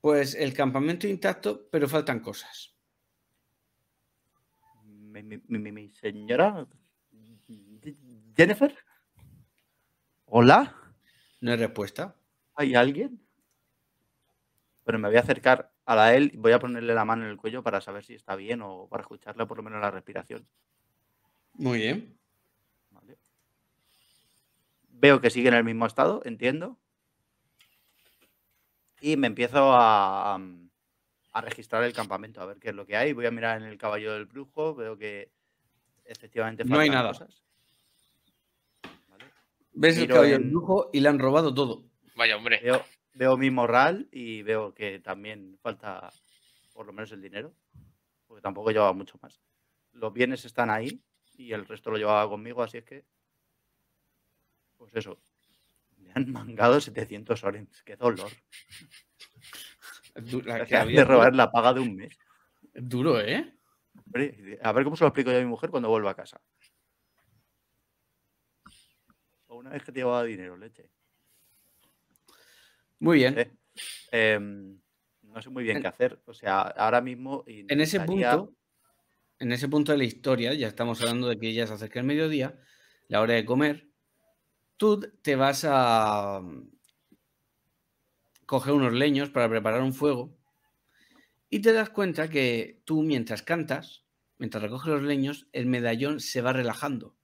pues el campamento intacto, pero faltan cosas. mi señora, Jennifer. Hola. No hay respuesta. ¿Hay alguien? Pero me voy a acercar a la él y voy a ponerle la mano en el cuello para saber si está bien o para escucharle por lo menos la respiración. Muy bien. Veo que sigue en el mismo estado, entiendo. Y me empiezo a, registrar el campamento, a ver qué es lo que hay. Voy a mirar en el caballo del brujo, veo que efectivamente no hay nada. Ves el cabello en... lujo y le han robado todo. Vaya hombre. Veo, mi moral y veo que también falta por lo menos el dinero, porque tampoco llevaba mucho más. Los bienes están ahí y el resto lo llevaba conmigo, así es que... Pues eso. Me han mangado 700 orens. ¡Qué dolor! La que de robar la paga de un mes. Duro, ¿eh? a ver cómo se lo explico yo a mi mujer cuando vuelva a casa una vez que te llevaba dinero, leche. Muy bien. Em, no sé muy bien qué hacer. O sea, ahora mismo. En ese punto, en ese punto de la historia, ya estamos hablando de que ya se acerca el mediodía, la hora de comer. Tú te vas a mm, coger unos leños para preparar un fuego y te das cuenta que tú mientras cantas, mientras recoges los leños, el medallón se va relajando.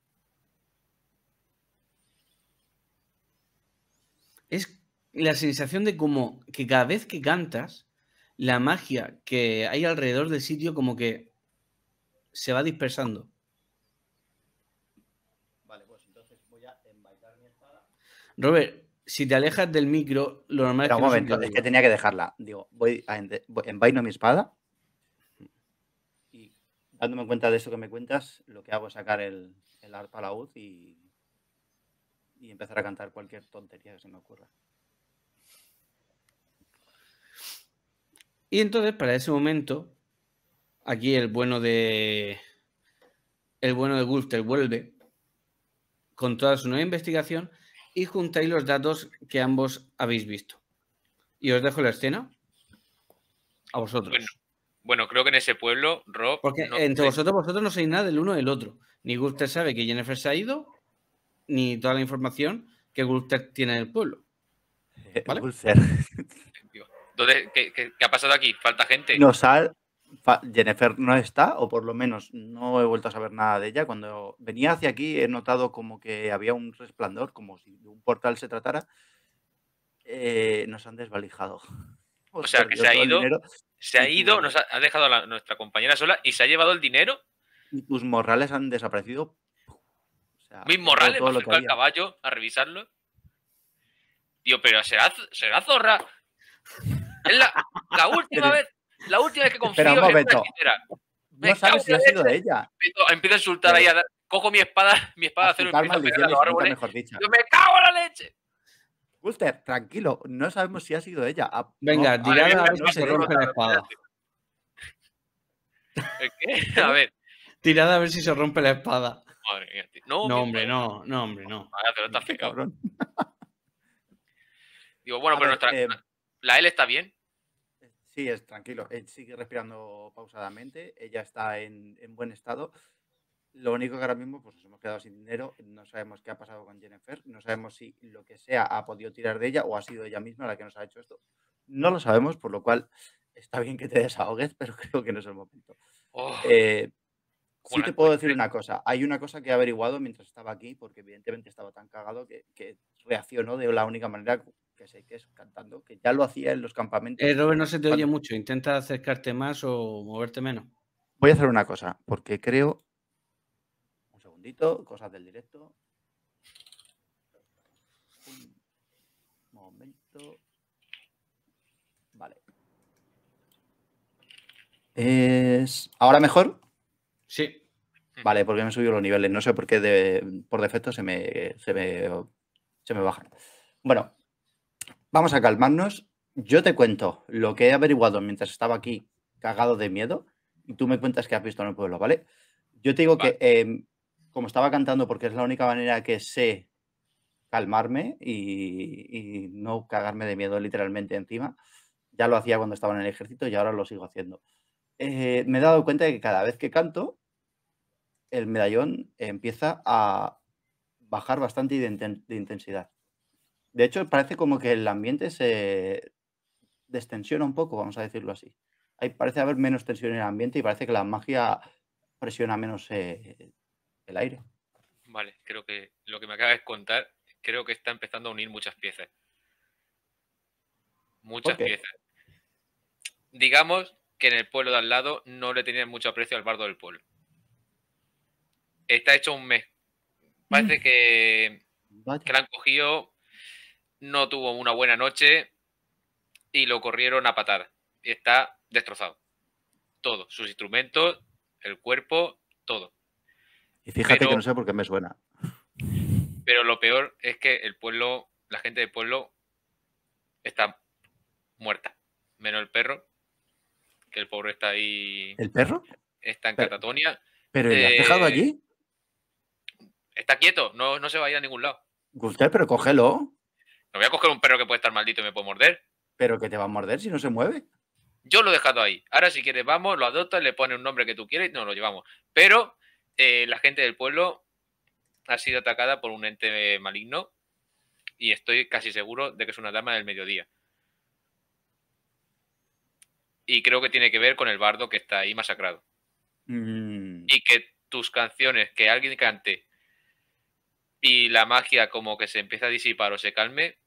la sensación de como que cada vez que cantas, la magia que hay alrededor del sitio como que se va dispersando. Vale, pues entonces voy a mi espada. Robert, si te alejas del micro, lo normal es que... un momento, es que tenía que dejarla. Digo, voy a envaino mi espada y dándome cuenta de eso que me cuentas, lo que hago es sacar el, el arpa a la y, y empezar a cantar cualquier tontería que se me ocurra. Y entonces, para ese momento, aquí el bueno de. El bueno de Gulter vuelve con toda su nueva investigación y juntáis los datos que ambos habéis visto. Y os dejo la escena a vosotros. Bueno, bueno creo que en ese pueblo, Rob. Porque entre vosotros, vosotros no sabéis nada del uno del otro. Ni Gulster sabe que Jennifer se ha ido, ni toda la información que Gulter tiene en el pueblo. Eh, ¿Vale? ¿Dónde, qué, ha pasado aquí? ¿Falta gente? No ha, Jennifer no está, o por lo menos no he vuelto a saber nada de ella. Cuando venía hacia aquí he notado como que había un resplandor, como si de un portal se tratara. Eh, nos han desvalijado. O, sea, que se ha ido, se ha ido, nos ha, dejado a nuestra compañera sola y se ha llevado el dinero. Y tus morrales han desaparecido. Mis morrales, todo, al caballo a revisarlo. Tío, pero será, será zorra. Es la, última vez, la última vez que confío en la no sabes si ha sido de ella. Empiezo a insultar ahí, a dar, cojo mi espada, mi espada a un Mejor dicho. Yo me cago en la leche. Guster, tranquilo, no sabemos si ha sido ella. Venga, tirada a, ver si se rompe la espada. ¿Qué? A ver. Tirad a ver si se rompe la espada. no, hombre, no, no, hombre, no. Digo, bueno, pero nuestra, eh, la L está bien. Sí, es tranquilo. Él eh, sigue respirando pausadamente. Ella está en, buen estado. Lo único que ahora mismo, pues nos hemos quedado sin dinero. No sabemos qué ha pasado con Jennifer. No sabemos si lo que sea ha podido tirar de ella o ha sido ella misma la que nos ha hecho esto. No lo sabemos, por lo cual está bien que te desahogues, pero creo que no es el momento. Oh, eh, sí te puedo decir una cosa. Hay una cosa que he averiguado mientras estaba aquí, porque evidentemente estaba tan cagado que, que reaccionó de la única manera que sé que es cantando, que ya lo hacía en los campamentos. Eh, Robert, no se te oye mucho, intenta acercarte más o moverte menos. Voy a hacer una cosa, porque creo... Un segundito, cosas del directo. Un momento. Vale. ¿Es ahora mejor? Sí. Vale, porque me he los niveles. No sé por qué por defecto se me, se se me bajan. Bueno, Vamos a calmarnos. Yo te cuento lo que he averiguado mientras estaba aquí cagado de miedo y tú me cuentas que has visto en el pueblo, ¿vale? Yo te digo que, em, como estaba cantando, porque es la única manera que sé calmarme y, no cagarme de miedo literalmente encima, ya lo hacía cuando estaba en el ejército y ahora lo sigo haciendo. Eh, me he dado cuenta de que cada vez que canto, el medallón empieza a bajar bastante de intensidad. De hecho, parece como que el ambiente se destensiona un poco, vamos a decirlo así. Ahí parece haber menos tensión en el ambiente y parece que la magia presiona menos eh, el aire. Vale, creo que lo que me acabas de contar, creo que está empezando a unir muchas piezas. Muchas piezas. Digamos que en el pueblo de al lado no le tenían mucho aprecio al bardo del pueblo. Está hecho un mes. Parece mm. que, que la han cogido no tuvo una buena noche y lo corrieron a patar. Está destrozado. Todo, sus instrumentos, el cuerpo, todo. Y fíjate que no sé por qué me suena. Pero lo peor es que el pueblo, la gente del pueblo está muerta, menos el perro, que el pobre está ahí. ¿El perro? Está en Catatonia. ¿Pero eh, dejado allí? Está quieto, no, se va a ir a ningún lado. Usted, pero cógelo voy a coger un perro que puede estar maldito y me puede morder. Pero que te va a morder si no se mueve. Yo lo he dejado ahí. Ahora, si quieres, vamos, lo adoptas, le pones un nombre que tú quieras y nos lo llevamos. Pero eh, la gente del pueblo ha sido atacada por un ente maligno y estoy casi seguro de que es una dama del mediodía. Y creo que tiene que ver con el bardo que está ahí masacrado. Mm. Y que tus canciones, que alguien cante y la magia como que se empieza a disipar o se calme,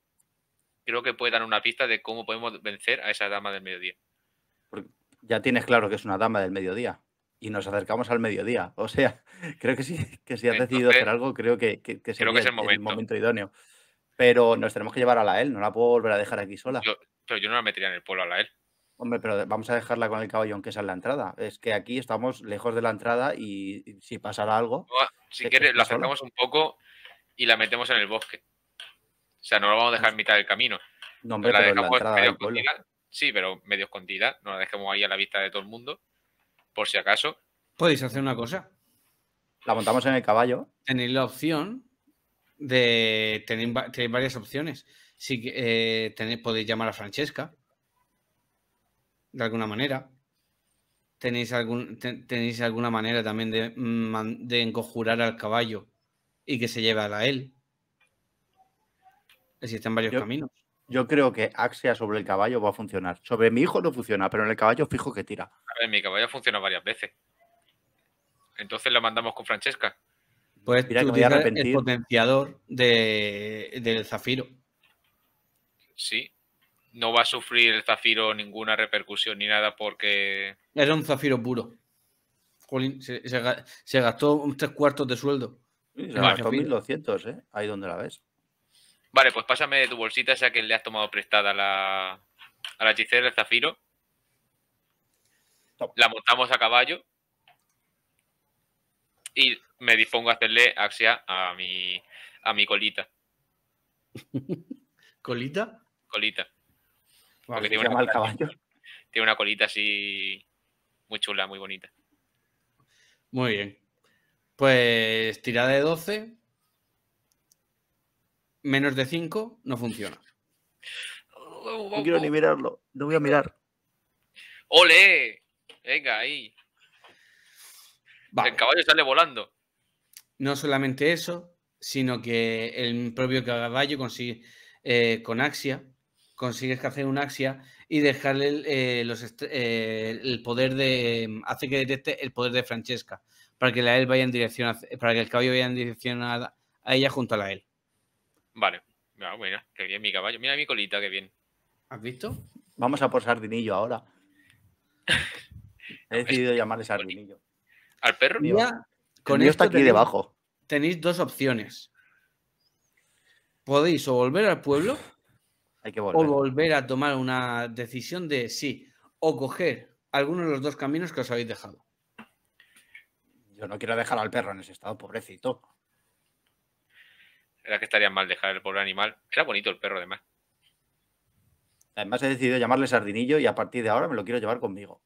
creo que puede dar una pista de cómo podemos vencer a esa dama del mediodía. Ya tienes claro que es una dama del mediodía y nos acercamos al mediodía. O sea, creo que, sí, que si has decidido hacer algo, creo que, es el, momento. idóneo. Pero nos tenemos que llevar a la él, no la puedo volver a dejar aquí sola. pero yo no la metería en el pueblo a la él. Hombre, pero vamos a dejarla con el caballón que es en la entrada. Es que aquí estamos lejos de la entrada y, si pasara algo. Ah, si quieres, la acercamos un poco y la metemos en el bosque. O sea, no lo vamos a dejar en mitad del camino. No, medio escondida. Sí, pero medio escondida. No la dejemos ahí a la vista de todo el mundo, por si acaso. Podéis hacer una cosa. La montamos en el caballo. Tenéis la opción de. Tenéis, varias opciones. Si eh, tenéis, podéis llamar a Francesca. De alguna manera. Tenéis, algún, tenéis alguna manera también de, mm, de encojurar al caballo y que se lleve a él. Existen varios caminos. Yo creo que Axia sobre el caballo va a funcionar. Sobre mi hijo no funciona, pero en el caballo fijo que tira. A ver, mi caballo funciona varias veces. Entonces la mandamos con Francesca. Pues Mira tú arrepentir. el potenciador del zafiro. Sí. No va a sufrir el zafiro ninguna repercusión ni nada porque. Era un zafiro puro. se, gastó un tres cuartos de sueldo. se gastó 1200, ¿eh? Ahí donde la ves. Vale, pues pásame de tu bolsita esa que le has tomado prestada a la, a zafiro. La montamos a caballo. Y me dispongo a hacerle axia a mi, a mi colita. ¿Colita? Colita. tiene, una, tiene una colita así muy chula, muy bonita. Muy bien. Pues tirada de 12 menos de 5 no funciona. Oh, no quiero oh, ni oh. mirarlo, no voy a mirar. ¡Ole! Venga, ahí. El caballo sale volando. No solamente eso, sino que el propio caballo consigue, eh, con Axia, consigues que hacer un Axia y dejarle eh, eh, el poder de. hace que detecte el poder de Francesca, para que la él vaya en dirección para que el caballo vaya en dirección a, a ella junto a la él. Vale. Ah, bueno, qué bien mi caballo. Mira mi colita, qué bien. ¿Has visto? Vamos a por Sardinillo ahora. He decidido llamarle Sardinillo. ¿Al perro? con está aquí debajo. Tenéis dos opciones. Podéis o volver al pueblo o volver a tomar una decisión de sí o coger alguno de los dos caminos que os habéis dejado. Yo no quiero dejar al perro en ese estado, pobrecito. Era que estaría mal dejar el pobre animal. Era bonito el perro, además. Además, he decidido llamarle Sardinillo y a partir de ahora me lo quiero llevar conmigo.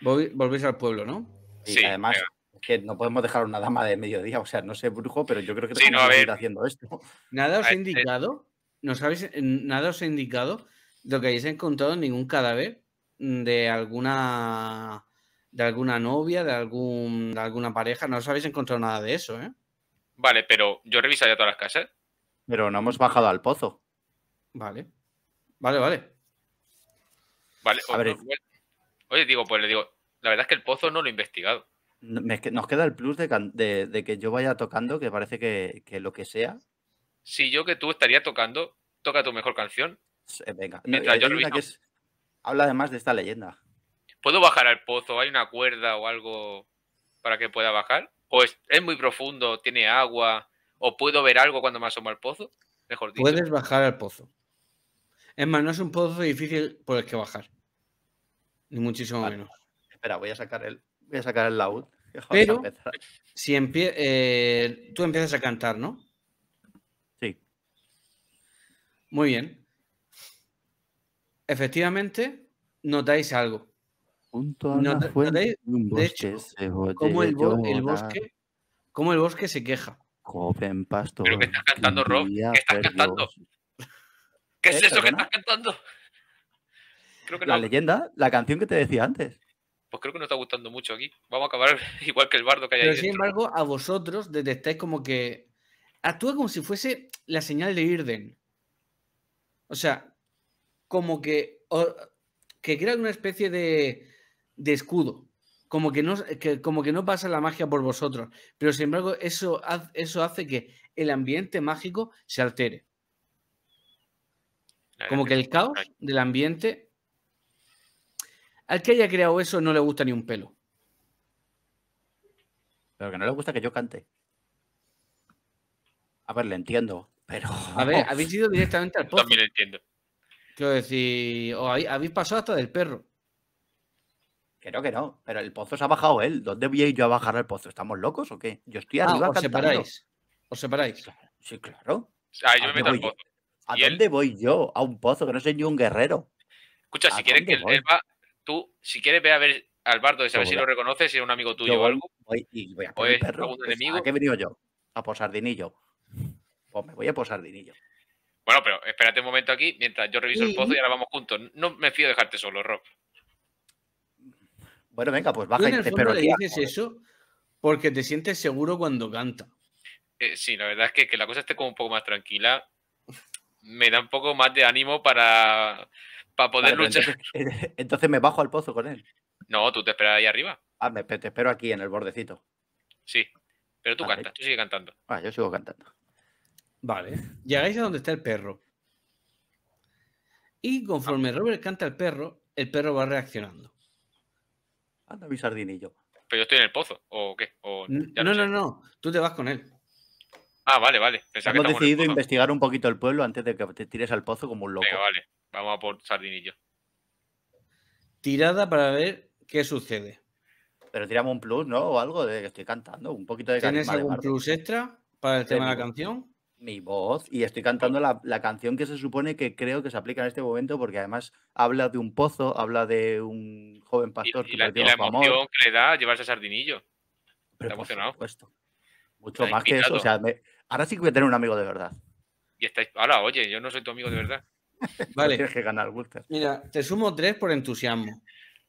volvéis al pueblo, ¿no? sí, además, es que no podemos dejar una dama de mediodía. O sea, no sé, brujo, pero yo creo que tenemos no, haciendo esto. Nada os he eh. indicado, no sabéis, eh, nada os indicado lo que habéis encontrado ningún cadáver de alguna de alguna novia, de algún de alguna pareja. No os habéis encontrado nada de eso, ¿eh? Vale, pero yo revisaría todas las casas. Pero no hemos bajado al pozo. Vale. Vale, vale. Vale, eh, oye, digo, pues le digo, la verdad es que el pozo no lo he investigado. nos queda el plus de, que yo vaya tocando, que parece que, lo que sea. Si yo que tú estaría tocando, toca tu mejor canción. Eh, venga, mientras eh, yo habla además de esta leyenda. ¿Puedo bajar al pozo? ¿Hay una cuerda o algo para que pueda bajar? o es, muy profundo, tiene agua, o puedo ver algo cuando me asomo al pozo, mejor dicho. Puedes bajar al pozo. Es más, no es un pozo difícil por el que bajar. Ni muchísimo menos. Espera, voy a sacar el, voy a sacar el laúd. Pero si eh, tú empiezas a cantar, ¿no? Sí. Muy bien. Efectivamente, notáis algo. Junto a como el, bosque, como el bosque se queja. Joven pasto. que estás cantando, Rob. ¿Qué estás cantando? ¿Qué es eh, eso que estás cantando? Creo que la leyenda, la canción que te decía antes. Pues creo que no está gustando mucho aquí. Vamos a acabar igual que el bardo que hay Pero Sin embargo, a vosotros detectáis como que actúa como si fuese la señal de Irden. O sea, como que, que crea una especie de, de escudo. Como que, no, como que no pasa la magia por vosotros. Pero sin embargo, eso, eso hace que el ambiente mágico se altere. Como que el caos del ambiente. Al que haya creado eso no le gusta ni un pelo. Pero que no le gusta que yo cante. A ver, le entiendo, pero. A ver, habéis ido directamente al pozo. También entiendo. Quiero decir, habéis pasado hasta del perro. Creo que no, pero el pozo se ha bajado él. ¿Dónde voy a ir yo a bajar el pozo? ¿Estamos locos o qué? Yo estoy ah, arriba ah, ¿Os separáis? ¿Os separáis? sí, claro. yo me meto al pozo. ¿A dónde voy yo? A un pozo que no soy ni un guerrero. Escucha, si quieres que él va, tú, si quieres, ve a ver al bardo y saber si lo reconoces, si es un amigo tuyo o algo. Voy, y voy a por pues, pues, enemigo. ¿A qué he venido yo? A posar dinillo. Pues me voy a posar dinillo. Bueno, pero espérate un momento aquí mientras yo reviso el pozo y ahora vamos juntos. No me fío de dejarte solo, Rob. Bueno, venga, pues baja te espero. le dices eso porque te sientes seguro cuando canta. Eh, sí, la verdad es que, que la cosa esté como un poco más tranquila me da un poco más de ánimo para, poder luchar. Eh, entonces, me bajo al pozo con él. No, tú te esperas ahí arriba. Ah, te espero aquí en el bordecito. Sí, pero tú cantas, tú sigues cantando. Ah, yo sigo cantando. Vale, llegáis a donde está el perro. Y conforme ah. Robert canta al perro, el perro va reaccionando a mi sardinillo. Pero yo estoy en el pozo, ¿o qué? no, no, no, tú te vas con él. Ah, vale, vale. Hemos decidido investigar un poquito el pueblo antes de que te tires al pozo como un loco. vale, vamos a por sardinillo. Tirada para ver qué sucede. Pero tiramos un plus, ¿no? O algo de que estoy cantando, un poquito de ¿Tienes algún plus extra para el tema de la canción? mi voz y estoy cantando la, canción que se supone que creo que se aplica en este momento porque además habla de un pozo, habla de un joven pastor que le da llevarse Sardinillo. está emocionado. Mucho más que eso. ahora sí que voy a tener un amigo de verdad. Y estáis, ahora, oye, yo no soy tu amigo de verdad. vale. Tienes que ganar, Mira, te sumo tres por entusiasmo.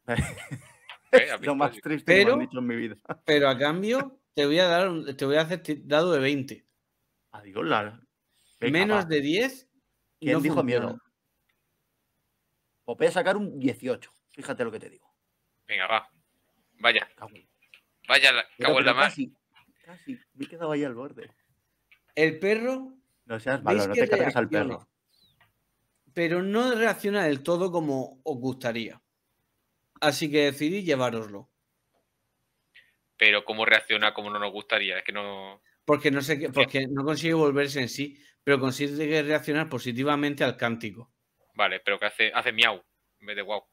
Eh, Lo más triste que he han dicho en mi vida. Pero a cambio, te voy a dar, te voy a hacer dado de 20. Adiós, la... Menos de 10. ¿Quién dijo miedo? o pues voy a sacar un 18. Fíjate lo que te digo. Venga, va. Vaya. Vaya, la... cago en la Casi, Me he quedado ahí al borde. El perro. No seas malo, no te cargues al perro. Pero no reacciona del todo como os gustaría. Así que decidí llevároslo. Pero, ¿cómo reacciona como no nos gustaría? Es que no porque no sé qué, porque no consigue volverse en sí, pero consigue reaccionar positivamente al cántico. Vale, pero que hace, hace miau en vez de guau.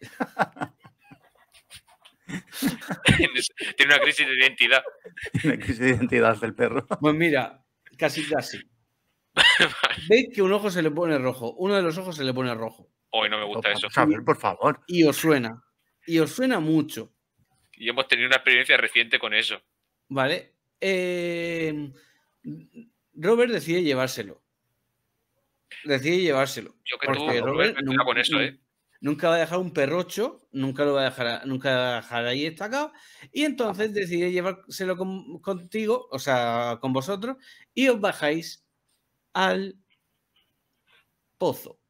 Tiene una crisis de identidad. Tiene crisis de identidad del perro. Pues mira, casi casi. Veis que un ojo se le pone rojo, uno de los ojos se le pone rojo. Hoy no me gusta eso. por favor. Y os suena. Y os suena mucho. Y hemos tenido una experiencia reciente con eso. Vale. Em, Robert decide llevárselo. Decide llevárselo. Yo que Robert nunca, eso, ¿eh? Nunca va a dejar un perrocho, nunca lo va a dejar, nunca va dejar ahí estacado. Y entonces decide llevárselo contigo, o sea, con vosotros, y os bajáis al pozo.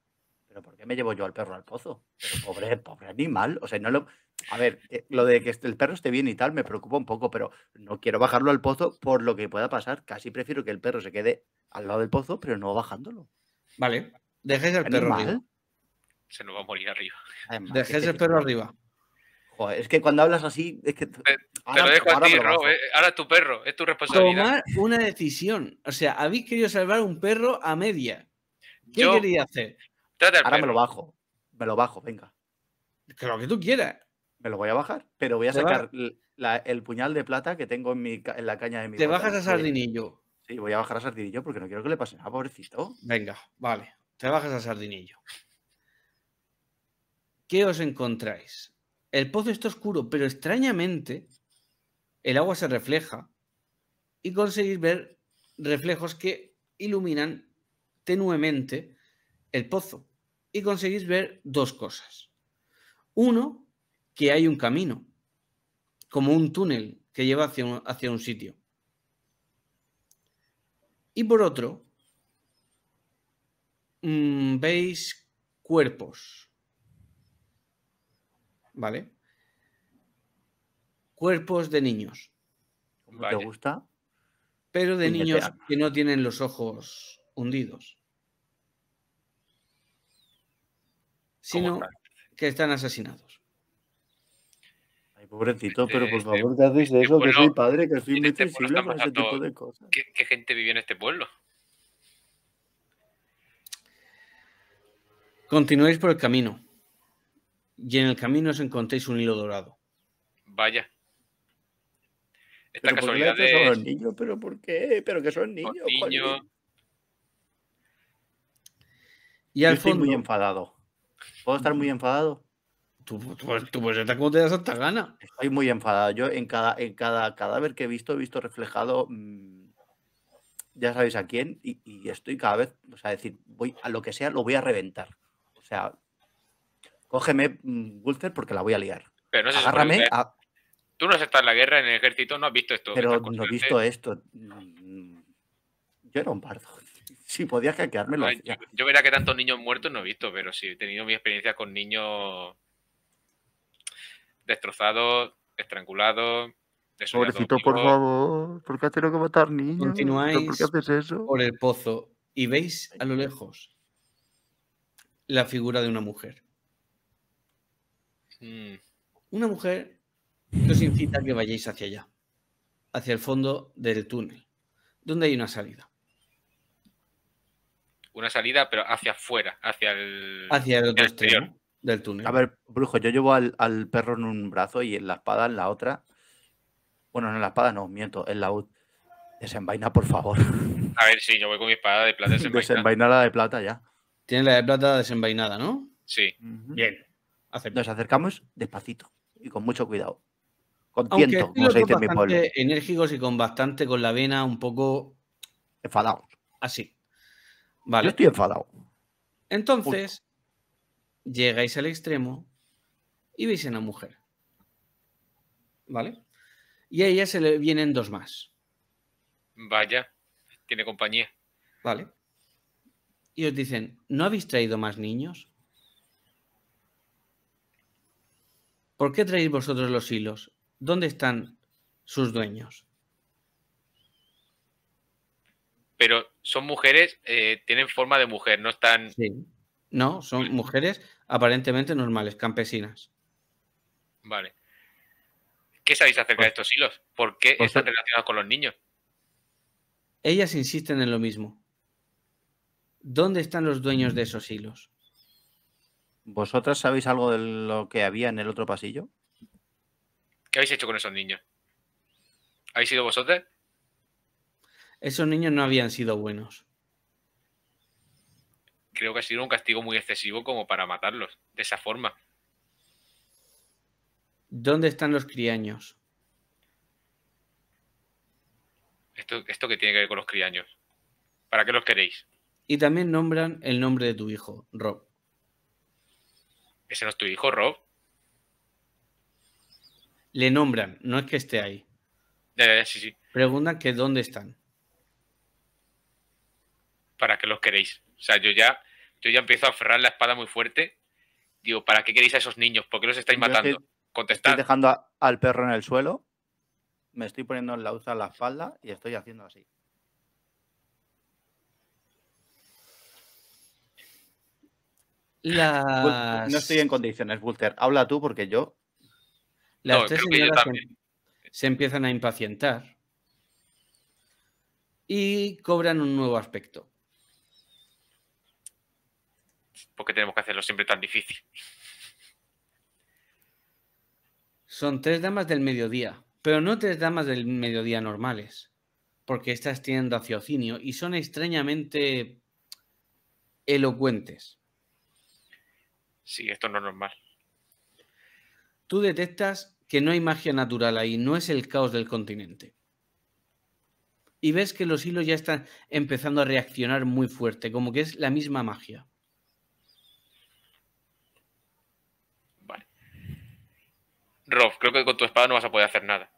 ¿Pero por qué me llevo yo al perro al pozo? pobre, pobre animal. O sea, no lo, a ver, eh, lo de que el perro esté bien y tal me preocupa un poco, pero no quiero bajarlo al pozo por lo que pueda pasar. Casi prefiero que el perro se quede al lado del pozo, pero no bajándolo. Vale, dejéis al perro arriba. Se nos va a morir arriba. Dejes el perro arriba. es que cuando hablas así, es que. Te, ahora, lo dejo a ti, Rob. Ahora es tu perro, es tu responsabilidad. Tomar una decisión. O sea, habéis querido salvar un perro a media. ¿Qué quería hacer? Ahora me lo bajo. Me lo bajo, venga. Que lo que tú quieras. Me lo voy a bajar, pero voy a sacar el puñal de plata que tengo en, la caña de mi. Te bajas a Sardinillo. Sí, voy a bajar a Sardinillo porque no quiero que le pase nada, pobrecito. Venga, vale. Te bajas a Sardinillo. ¿Qué os encontráis? El pozo está oscuro, pero extrañamente el agua se refleja y conseguís ver reflejos que iluminan tenuemente el pozo. Y conseguís ver dos cosas. Uno, que hay un camino, como un túnel que lleva hacia un, hacia un sitio. Y por otro, mm, veis cuerpos. ¿Vale? Cuerpos de niños. ¿Te gusta? Pero de niños que no tienen los ojos hundidos. Sino que están asesinados pobrecito, este, pero por este, favor, ¿qué hacéis de este eso? que soy padre, que soy muy sensible ese tipo de cosas. ¿Qué, gente vive en este pueblo? Continuáis por el camino. Y en el camino os encontréis un hilo dorado. Vaya. Esta pero casualidad niños? ¿Pero por qué? ¿Pero que son niños? Y al Yo Estoy muy enfadado. ¿Puedo estar muy mm. enfadado? Tú, tú, como te das hasta gana. Estoy muy enfadado. Yo en cada, en cada cadáver que he visto, he visto reflejado, mm, ya sabéis a quién, y, estoy cada vez, o sea, decir, voy a lo que sea, lo voy a reventar. O sea, cógeme, mm, Gulzer, porque la voy a liar. Pero no Agárrame. Tú no has estado en la guerra, en el ejército, no has visto esto. Pero no he visto esto. Yo era un pardo si podías hackearme Yo, yo que tantos niños muertos no he visto, pero sí he tenido mi experiencia con niños destrozado, estrangulado. Pobrecito, por favor, ¿por qué has tenido que matar niños? Continuáis ¿Por, el pozo y veis a lo lejos la figura de una mujer. Hmm. Una mujer que os incita a que vayáis hacia allá, hacia el fondo del túnel, donde hay una salida. Una salida, pero hacia afuera, hacia el, hacia otro del túnel. A ver, brujo, yo llevo al, perro en un brazo y en la espada en la otra. Bueno, en la espada, no, miento, en la UD. Desenvaina, por favor. A ver, sí, yo voy con mi espada de plata desenvainada. de plata ya. Tiene la de plata desenvainada, ¿no? Sí. Bien. Nos acercamos despacito y con mucho cuidado. Con tiento, como se dice en mi pueblo. Enérgicos y con bastante, con la vena un poco. Enfadados. Así. Vale. Yo estoy enfadado. Entonces, llegáis al extremo y veis a una mujer. ¿Vale? Y a ella se le vienen dos más. Vaya, tiene compañía. Vale. Y os dicen, ¿no habéis traído más niños? ¿Por qué traéis vosotros los hilos? ¿Dónde están sus dueños? Pero son mujeres, eh, tienen forma de mujer, no están... Sí. No, son mujeres aparentemente normales, campesinas. Vale. ¿Qué sabéis acerca de pues estos hilos? ¿Por qué pues están relacionados con los niños? Ellas insisten en lo mismo. ¿Dónde están los dueños de esos hilos? ¿Vosotras sabéis algo de lo que había en el otro pasillo? ¿Qué habéis hecho con esos niños? ¿Habéis sido vosotros? Esos niños no habían sido buenos creo que ha sido un castigo muy excesivo como para matarlos de esa forma. ¿Dónde están los criaños? ¿Esto, esto qué tiene que ver con los criaños? ¿Para qué los queréis? Y también nombran el nombre de tu hijo, Rob. Ese no es tu hijo, Rob. Le nombran, no es que esté ahí. Preguntan que dónde están. ¿Para qué los queréis? O sea, yo ya yo ya empiezo a aferrar la espada muy fuerte. Digo, ¿para qué queréis a esos niños? ¿Por qué los estáis matando? Estoy, Estoy dejando al perro en el suelo, me estoy poniendo en la usa la espalda y estoy haciendo así. No estoy en condiciones, Bulter. Habla tú porque yo. Las tres señoras se empiezan a impacientar y cobran un nuevo aspecto. ¿Por tenemos que hacerlo siempre tan difícil? Son tres damas del mediodía, pero no tres damas del mediodía normales, porque estas tienen daciocinio y son extrañamente elocuentes. Sí, esto no es normal. Tú detectas que no hay magia natural ahí, no es el caos del continente. Y ves que los hilos ya están empezando a reaccionar muy fuerte, como que es la misma magia. Rolf, creo que con tu espada no vas a poder hacer nada.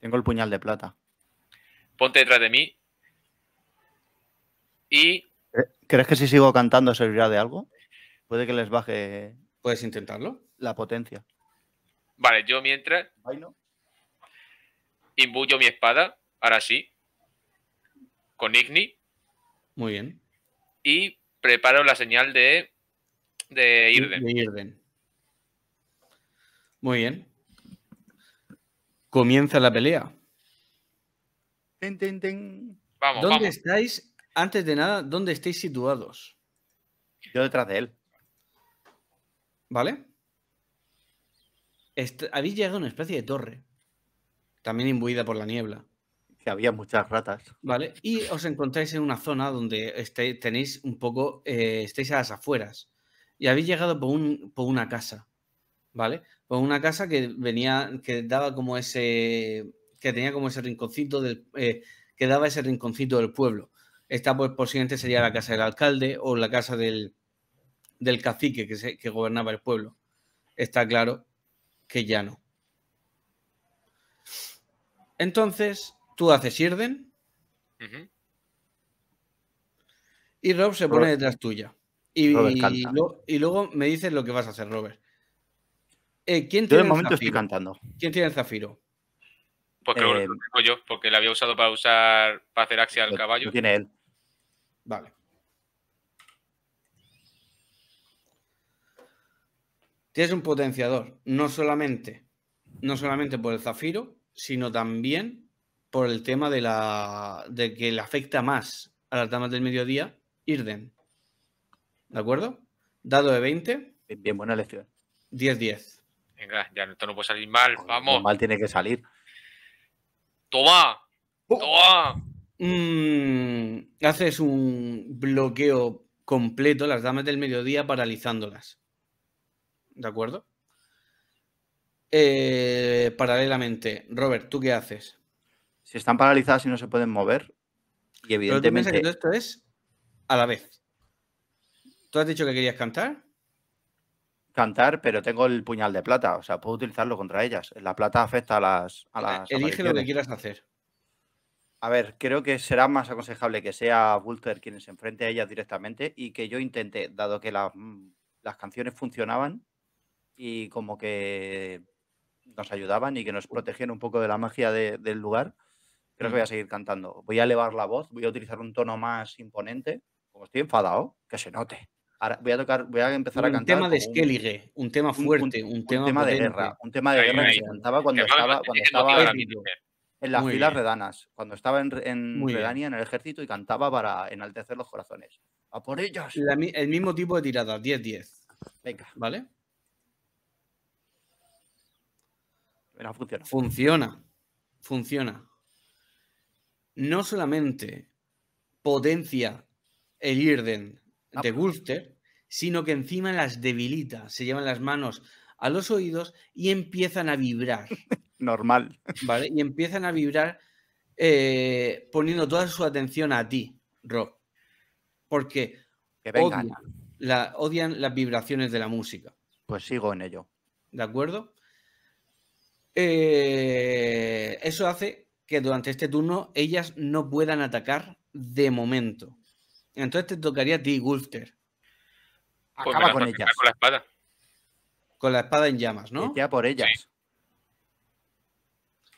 Tengo el puñal de plata. Ponte detrás de mí. Y. ¿Crees que si sigo cantando servirá de algo? Puede que les baje. ¿Puedes intentarlo? La potencia. Vale, yo mientras. Bailo. Imbuyo mi espada, ahora sí. Con Igni. Muy bien. Y preparo la señal de. De Irden. De Irden. Muy bien. Comienza la pelea. Vamos, ¿Dónde estáis? Antes de nada, ¿dónde estáis situados? Yo detrás de él. ¿Vale? habéis llegado a una especie de torre. También imbuida por la niebla. Que había muchas ratas. Vale, y os encontráis en una zona donde estáis, tenéis un poco, eh, estáis a las afueras. Y habéis llegado por, por una casa. ¿Vale? Pues una casa que venía, que daba como ese, que tenía como ese rinconcito del, eh, que daba ese rinconcito del pueblo. Esta pues por siguiente sería la casa del alcalde o la casa del, del cacique que, que gobernaba el pueblo. Está claro que ya no. Entonces, tú haces Irden. Y Rob se pone detrás tuya. y, luego me dices lo que vas a hacer, Robert. Eh, ¿quién tiene el zafiro? Pues lo eh, tengo yo, porque lo había usado para usar para hacer axia al caballo. tiene él. Vale. Tienes un potenciador, no solamente, no solamente por el zafiro, sino también por el tema de la que le afecta más a las damas del mediodía, Irden. ¿De acuerdo? Dado de 20. Bien, bien buena elección. 10-10 ya esto no puede salir mal, vamos. Mal tiene que salir. ¡Toma! Oh. ¡Toma! Mm, haces un bloqueo completo, las damas del mediodía, paralizándolas. ¿De acuerdo? Eh, paralelamente, Robert, ¿tú qué haces? Si están paralizadas y no se pueden mover, y evidentemente. esto es a la vez. ¿Tú has dicho que querías cantar? cantar, pero tengo el puñal de plata, o sea, puedo utilizarlo contra ellas. La plata afecta a las... A las Elige lo que quieras hacer. A ver, creo que será más aconsejable que sea Walter quien se enfrente a ellas directamente y que yo intente, dado que mm, las, canciones funcionaban y como que nos ayudaban y que nos protegían un poco de la magia del lugar, creo que voy a seguir cantando. Voy a elevar la voz, voy a utilizar un tono más imponente. Como estoy enfadado, que se note voy a tocar, voy a empezar a cantar. Tema de Skellige, un, tema fuerte, un, tema, de guerra, un tema de guerra que cantaba cuando estaba, cuando estaba en, las filas redanas, cuando estaba en, en Redania, en el ejército, y cantaba para enaltecer los corazones. ¡A por ellos! el mismo tipo de tirada, 10-10. Venga. ¿Vale? funciona. Funciona. Funciona. No solamente potencia el Irden Ah, de pues. Gulster, sino que encima las debilita, se llevan las manos a los oídos y empiezan a vibrar. Normal. ¿Vale? Y empiezan a vibrar eh, poniendo toda su atención a ti, Rock, Porque odian, las vibraciones de la música. Pues sigo en ello. ¿De acuerdo? Eh, eso hace que durante este turno ellas no puedan atacar de momento. Entonces te tocaría a ti, Gulfter. Pues Acaba con ellas. Con la espada. Con la espada en llamas, ¿no? Ya por ellas.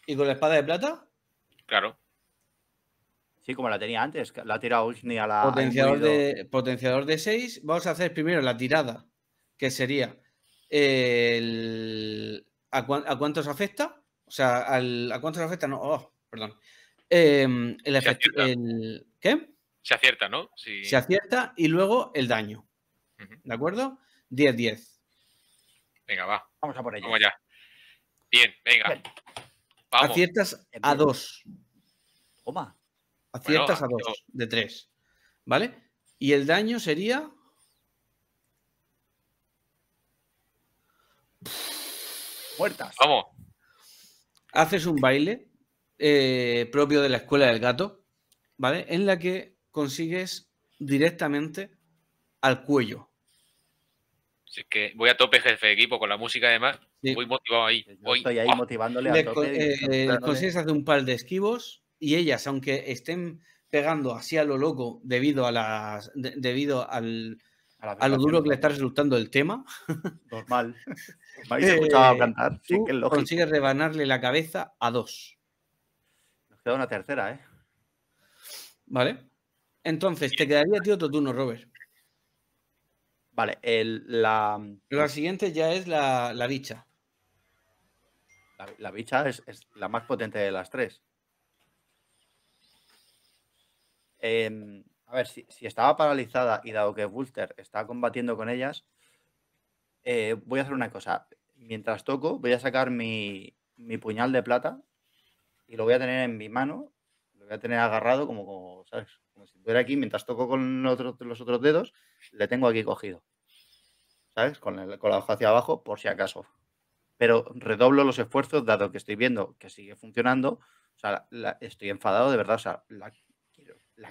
¿Y con la espada de plata? Claro. Sí, como la tenía antes, la ha tirado ni a la. Potenciador de, potenciador 6. Vamos a hacer primero la tirada, que sería ¿A, cuánto cuántos afecta? O sea, al, ¿a cuántos afecta? No, oh, perdón. Em, el, ¿Qué? Se acierta, ¿no? Se acierta y luego el daño. ¿De acuerdo? 10-10. Venga, va. Vamos a por ello. Bien, venga. Aciertas a 2. Toma. Aciertas a 2 de 3. ¿Vale? Y el daño sería. Muertas. Vamos. Haces un baile eh, propio de la escuela del gato, ¿vale? En la que consigues directamente al cuello. Si que voy a tope jefe de equipo con la música además, demás. voy motivado ahí. estoy ahí ah, motivándole a tope. Eh, consigues hacer un par de esquivos y ellas, aunque estén pegando así a lo loco debido a las debido al lo duro que le está resultando el tema. Normal. Eh, consigues rebanarle la cabeza a dos. Nos queda una tercera, ¿eh? Vale. Entonces, te quedaría tío otro turno, Robert. Vale, la... La siguiente ya es la, la bicha. La, bicha es, la más potente de las tres. Em, a ver, si, estaba paralizada y dado que Wulter está combatiendo con ellas, eh, voy a hacer una cosa. Mientras toco, voy a sacar mi, mi puñal de plata y lo voy a tener en mi mano voy a tener agarrado como, ¿sabes? si estuviera aquí, mientras toco con los otros, dedos, le tengo aquí cogido. ¿Sabes? Con, con la hoja hacia abajo, por si acaso. Pero redoblo los esfuerzos, dado que estoy viendo que sigue funcionando. O sea, estoy enfadado de verdad. O sea, la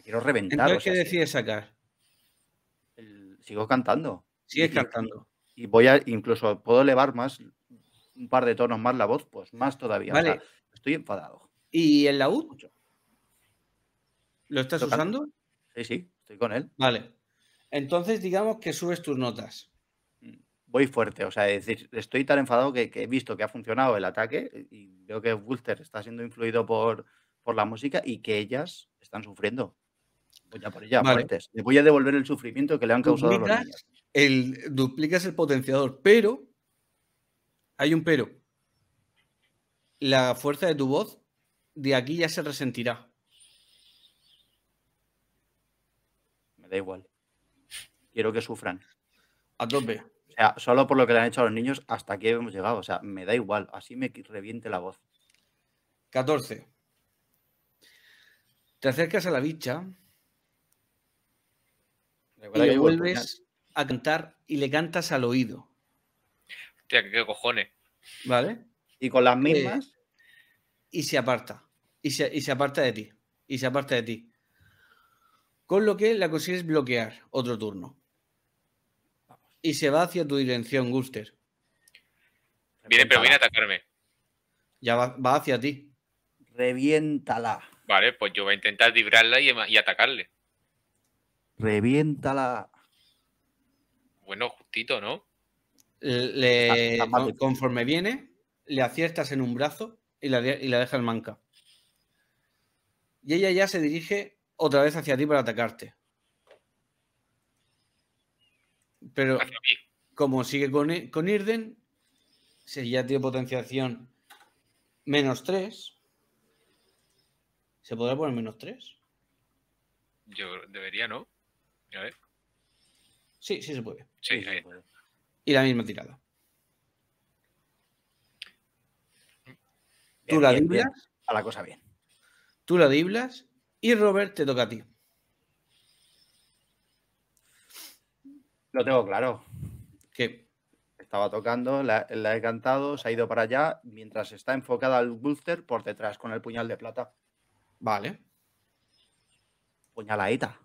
quiero, reventar. Entonces, ¿qué decides sacar? sigo cantando. Sigues cantando. Y, voy a, incluso puedo elevar más, un par de tonos más la voz, pues más todavía. estoy enfadado. ¿Y el laúd? Mucho. ¿Lo estás usando? Sí, sí, estoy con él. Vale. Entonces, digamos que subes tus notas. Mm, voy fuerte, o sea, es decir, estoy tan enfadado que, he visto que ha funcionado el ataque y veo que Wulster está siendo influido por, por la música y que ellas están sufriendo. Voy a por ella, fuertes. voy a devolver el sufrimiento que le han causado a los duplicas el potenciador, pero hay un pero. La fuerza de tu voz de aquí ya se resentirá. da igual. Quiero que sufran. A tope. O sea, solo por lo que le han hecho a los niños, hasta aquí hemos llegado. O sea, me da igual. Así me reviente la voz. 14. Te acercas a la bicha y vuelves a cantar y le cantas al oído. Hostia, qué cojones. ¿Vale? Y con las eh, mismas. y se aparta. y se aparta de ti. Y se aparta de ti. Con lo que la consigues bloquear otro turno. Y se va hacia tu dirección, Guster. Viene, pero viene a atacarme. Ya va, hacia ti. Reviéntala. Vale, pues yo voy a intentar librarla y, atacarle. Reviéntala. Bueno, justito, ¿no? conforme viene, le aciertas en un brazo y la, y la manca. Y ella ya se dirige otra vez hacia ti para atacarte. Pero como sigue con, con Irden, si ya tiene potenciación menos 3, ¿se podrá poner menos 3? Yo debería, ¿no? A ver. Sí, sí se puede. Sí, sí Y la misma tirada. Tú la diblas. A la cosa bien. Tú la diblas y Robert, te toca a ti. Lo tengo claro. Que estaba tocando, la, he cantado, se ha ido para allá, mientras está enfocada al booster por detrás con el puñal de plata. Vale. Puñaladita.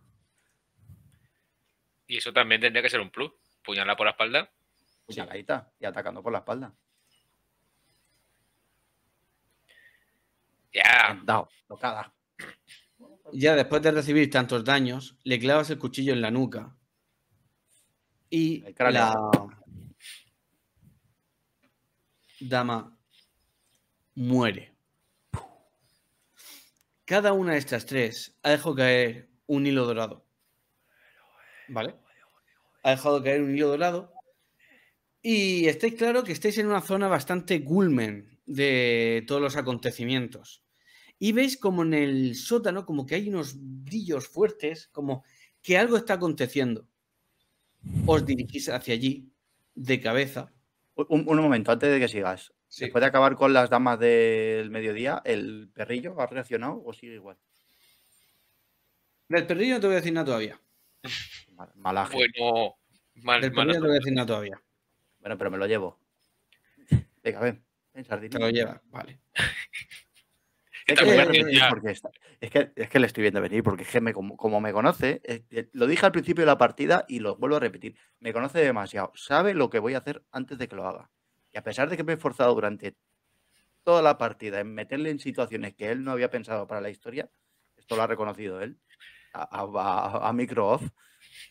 Y eso también tendría que ser un plus. Puñalada por la espalda. Puñaladita y atacando por la espalda. Ya. tocada ya después de recibir tantos daños, le clavas el cuchillo en la nuca. Y la dama muere. Cada una de estas tres ha dejado caer un hilo dorado. ¿Vale? Ha dejado caer un hilo dorado. Y estáis claro que estáis en una zona bastante gulmen de todos los acontecimientos y veis como en el sótano, como que hay unos brillos fuertes, como que algo está aconteciendo. Os dirigís hacia allí de cabeza. Un, momento, antes de que sigas. se Después de acabar con las damas del mediodía, ¿el perrillo ha reaccionado o sigue igual? Del perrillo no te voy a decir nada todavía. malaje. Bueno, del perrillo no te voy a decir nada todavía. Bueno, pero me lo llevo. Venga, ven. ven Te lo lleva vale es, que, le estoy viendo venir, porque es que como, me conoce, eh, eh, lo dije al principio de la partida y lo vuelvo a repetir, me conoce demasiado, sabe lo que voy a hacer antes de que lo haga. Y a pesar de que me he esforzado durante toda la partida en meterle en situaciones que él no había pensado para la historia, esto lo ha reconocido él, a, micro off,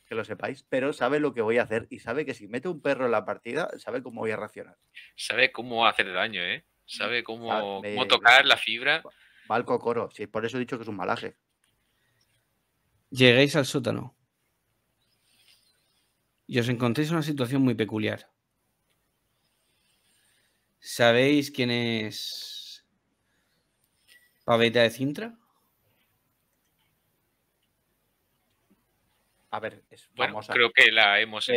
que lo sepáis, pero sabe lo que voy a hacer y sabe que si mete un perro en la partida, sabe cómo voy a reaccionar. Sabe cómo hacer daño, ¿eh? Mm. Sabe cómo, tocar la fibra. Balco coro, por eso he dicho que es un malaje. Lleguéis al sótano y os encontréis en una situación muy peculiar. ¿Sabéis quién es Paveta de Cintra? A ver, es famosa. creo que la hemos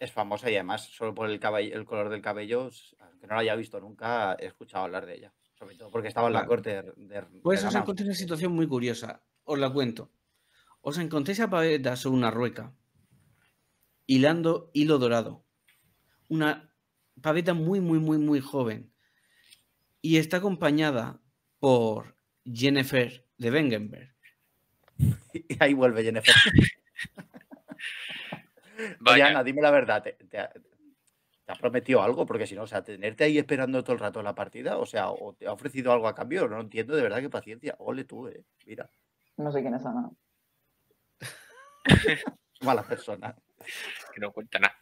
Es famosa y además, solo por el, color del cabello, que no la haya visto nunca, he escuchado hablar de ella. Sobre todo porque estaba en la corte de, Pues os encontréis una situación muy curiosa. Os la cuento. Os encontréis a Paveta sobre una rueca, hilando hilo dorado. Una paveta muy, muy, muy, muy joven. Y está acompañada por Jennifer de Wengenberg. Y ahí vuelve Jennifer. Vaya. Diana, dime la verdad. ¿te, te ¿Te has prometido algo? Porque si no, o sea, tenerte ahí esperando todo el rato la partida, o sea, o te ha ofrecido algo a cambio, no entiendo de verdad qué paciencia. Ole tú, eh. Mira. No sé quién es Ana. Mala persona. Que no cuenta nada.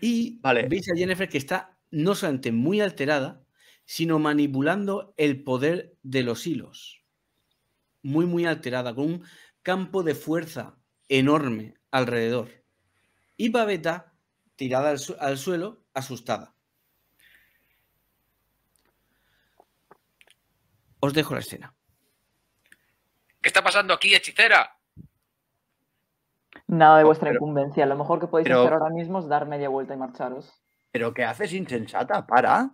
Y vale. veis a Jennifer que está no solamente muy alterada, sino manipulando el poder de los hilos. Muy, muy alterada, con un campo de fuerza enorme alrededor. Y Babeta tirada al, suelo, asustada. Os dejo la escena. ¿Qué está pasando aquí, hechicera? Nada de vuestra incumbencia incumbencia. Lo mejor que podéis hacer ahora mismo es dar media vuelta y marcharos. ¿Pero qué haces, insensata? Para.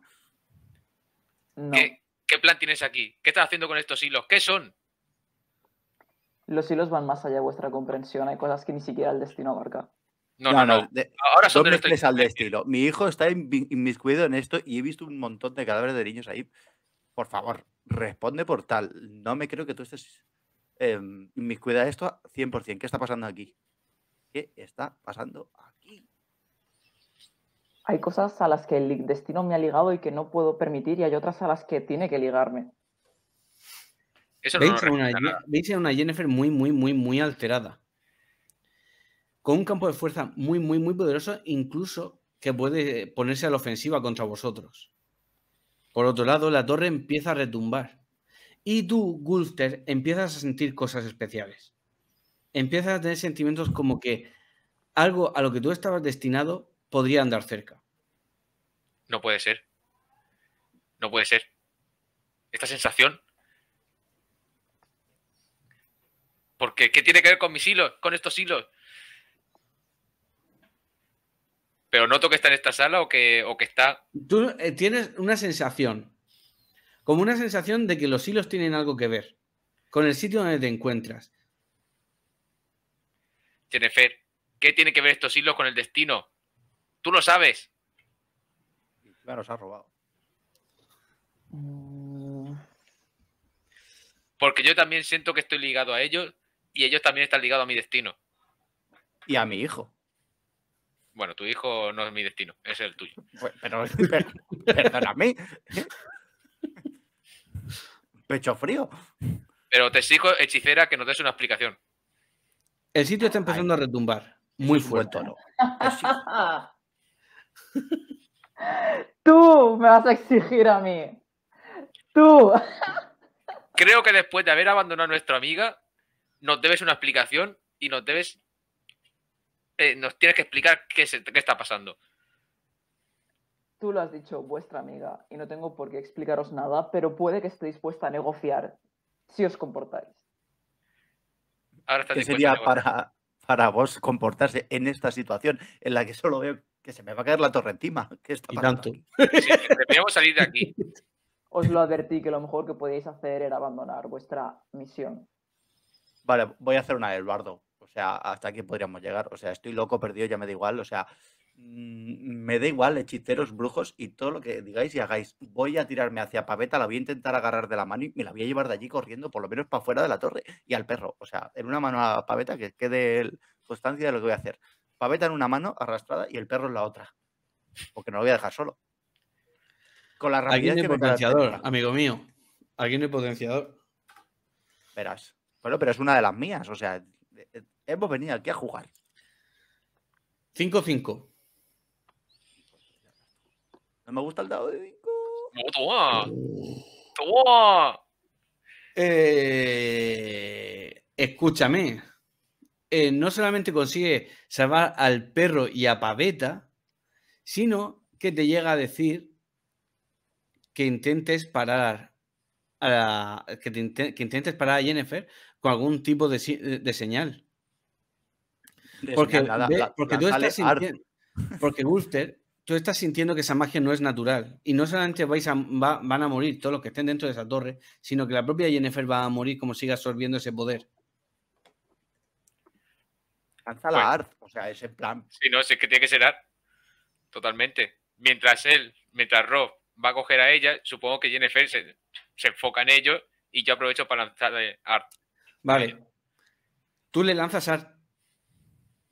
¿Qué, ¿Qué, plan tienes aquí? ¿Qué estás haciendo con estos hilos? ¿Qué son? Los hilos van más allá de vuestra comprensión. Hay cosas que ni siquiera el destino abarca. No, no, no. Ahora son al destino. Mi hijo está inmiscuido en esto y he visto un montón de cadáveres de niños ahí. Por favor, responde por tal. No me creo que tú estés em, inmiscuida en esto 100%. ¿Qué está pasando aquí? ¿Qué está pasando aquí? Hay cosas a las que el destino me ha ligado y que no puedo permitir y hay otras a las que tiene que ligarme. Eso una, a una Jennifer muy, muy, muy, muy alterada con un campo de fuerza muy, muy, muy poderoso, incluso que puede ponerse a la ofensiva contra vosotros. Por otro lado, la torre empieza a retumbar. Y tú, Gulster, empiezas a sentir cosas especiales. Empiezas a tener sentimientos como que algo a lo que tú estabas destinado podría andar cerca. No puede ser. No puede ser. Esta sensación. Porque, ¿qué tiene que ver con mis hilos? Con estos hilos. pero noto que está en esta sala o que, que está... Tú eh, tienes una sensación, como una sensación de que los hilos tienen algo que ver con el sitio donde te encuentras. Jennifer, ¿qué tiene que ver estos hilos con el destino? Tú lo sabes. Claro, se ha robado. Mm. Porque yo también siento que estoy ligado a ellos y ellos también están ligados a mi destino. Y a mi hijo. Bueno, tu hijo no es mi destino, es el tuyo. Pues, pero, perdóname. Pecho frío. Pero te exijo, hechicera, que nos des una explicación. El sitio está empezando a retumbar. Muy fuerte. ¿no? Tú me vas a exigir a mí. Tú. Creo que después de haber abandonado a nuestra amiga, nos debes una explicación y nos debes eh, nos tienes que explicar qué, está pasando. Tú lo has dicho, vuestra amiga, y no tengo por qué explicaros nada, pero puede que esté dispuesta a negociar si os comportáis. ¿Qué sería para, para vos comportarse en esta situación en la que solo veo que se me va a caer la torre encima? ¿Qué está y tanto. deberíamos salir de aquí. Os lo advertí que lo mejor que podíais hacer era abandonar vuestra misión. Vale, voy a hacer una Eduardo. O sea, hasta aquí podríamos llegar. O sea, estoy loco, perdido, ya me da igual. O sea, mm, me da igual hechiceros, brujos y todo lo que digáis y hagáis. Voy a tirarme hacia Paveta, la voy a intentar agarrar de la mano y me la voy a llevar de allí corriendo, por lo menos para fuera de la torre y al perro. O sea, en una mano a Paveta que quede constancia de lo que voy a hacer. Paveta en una mano arrastrada y el perro en la otra. Porque no lo voy a dejar solo. Con la rapidez Alguien potenciador, amigo mío. ¿Alguien de hay potenciador. Verás. Bueno, pero es una de las mías. O sea, Hemos eh, venido aquí a jugar. 5-5. No me gusta el dado de 5. No, toma. escúchame. Eh, no solamente consigue salvar al perro y a Paveta, sino que te llega a decir que intentes parar a que, intentes parar a Jennifer con algún tipo de señal. Porque, tú estás sintiendo, Ulster, tú estás sintiendo que esa magia no es natural. Y no solamente vais van a morir todos los que estén dentro de esa torre, sino que la propia Jennifer va a morir como siga absorbiendo ese poder. Lanza la pues, art, o sea, ese plan. Sí, no, es que tiene que ser art. Totalmente. Mientras él, mientras Rob va a coger a ella, supongo que Jennifer se, se enfoca en ello y yo aprovecho para lanzar art. Vale. Tú le lanzas art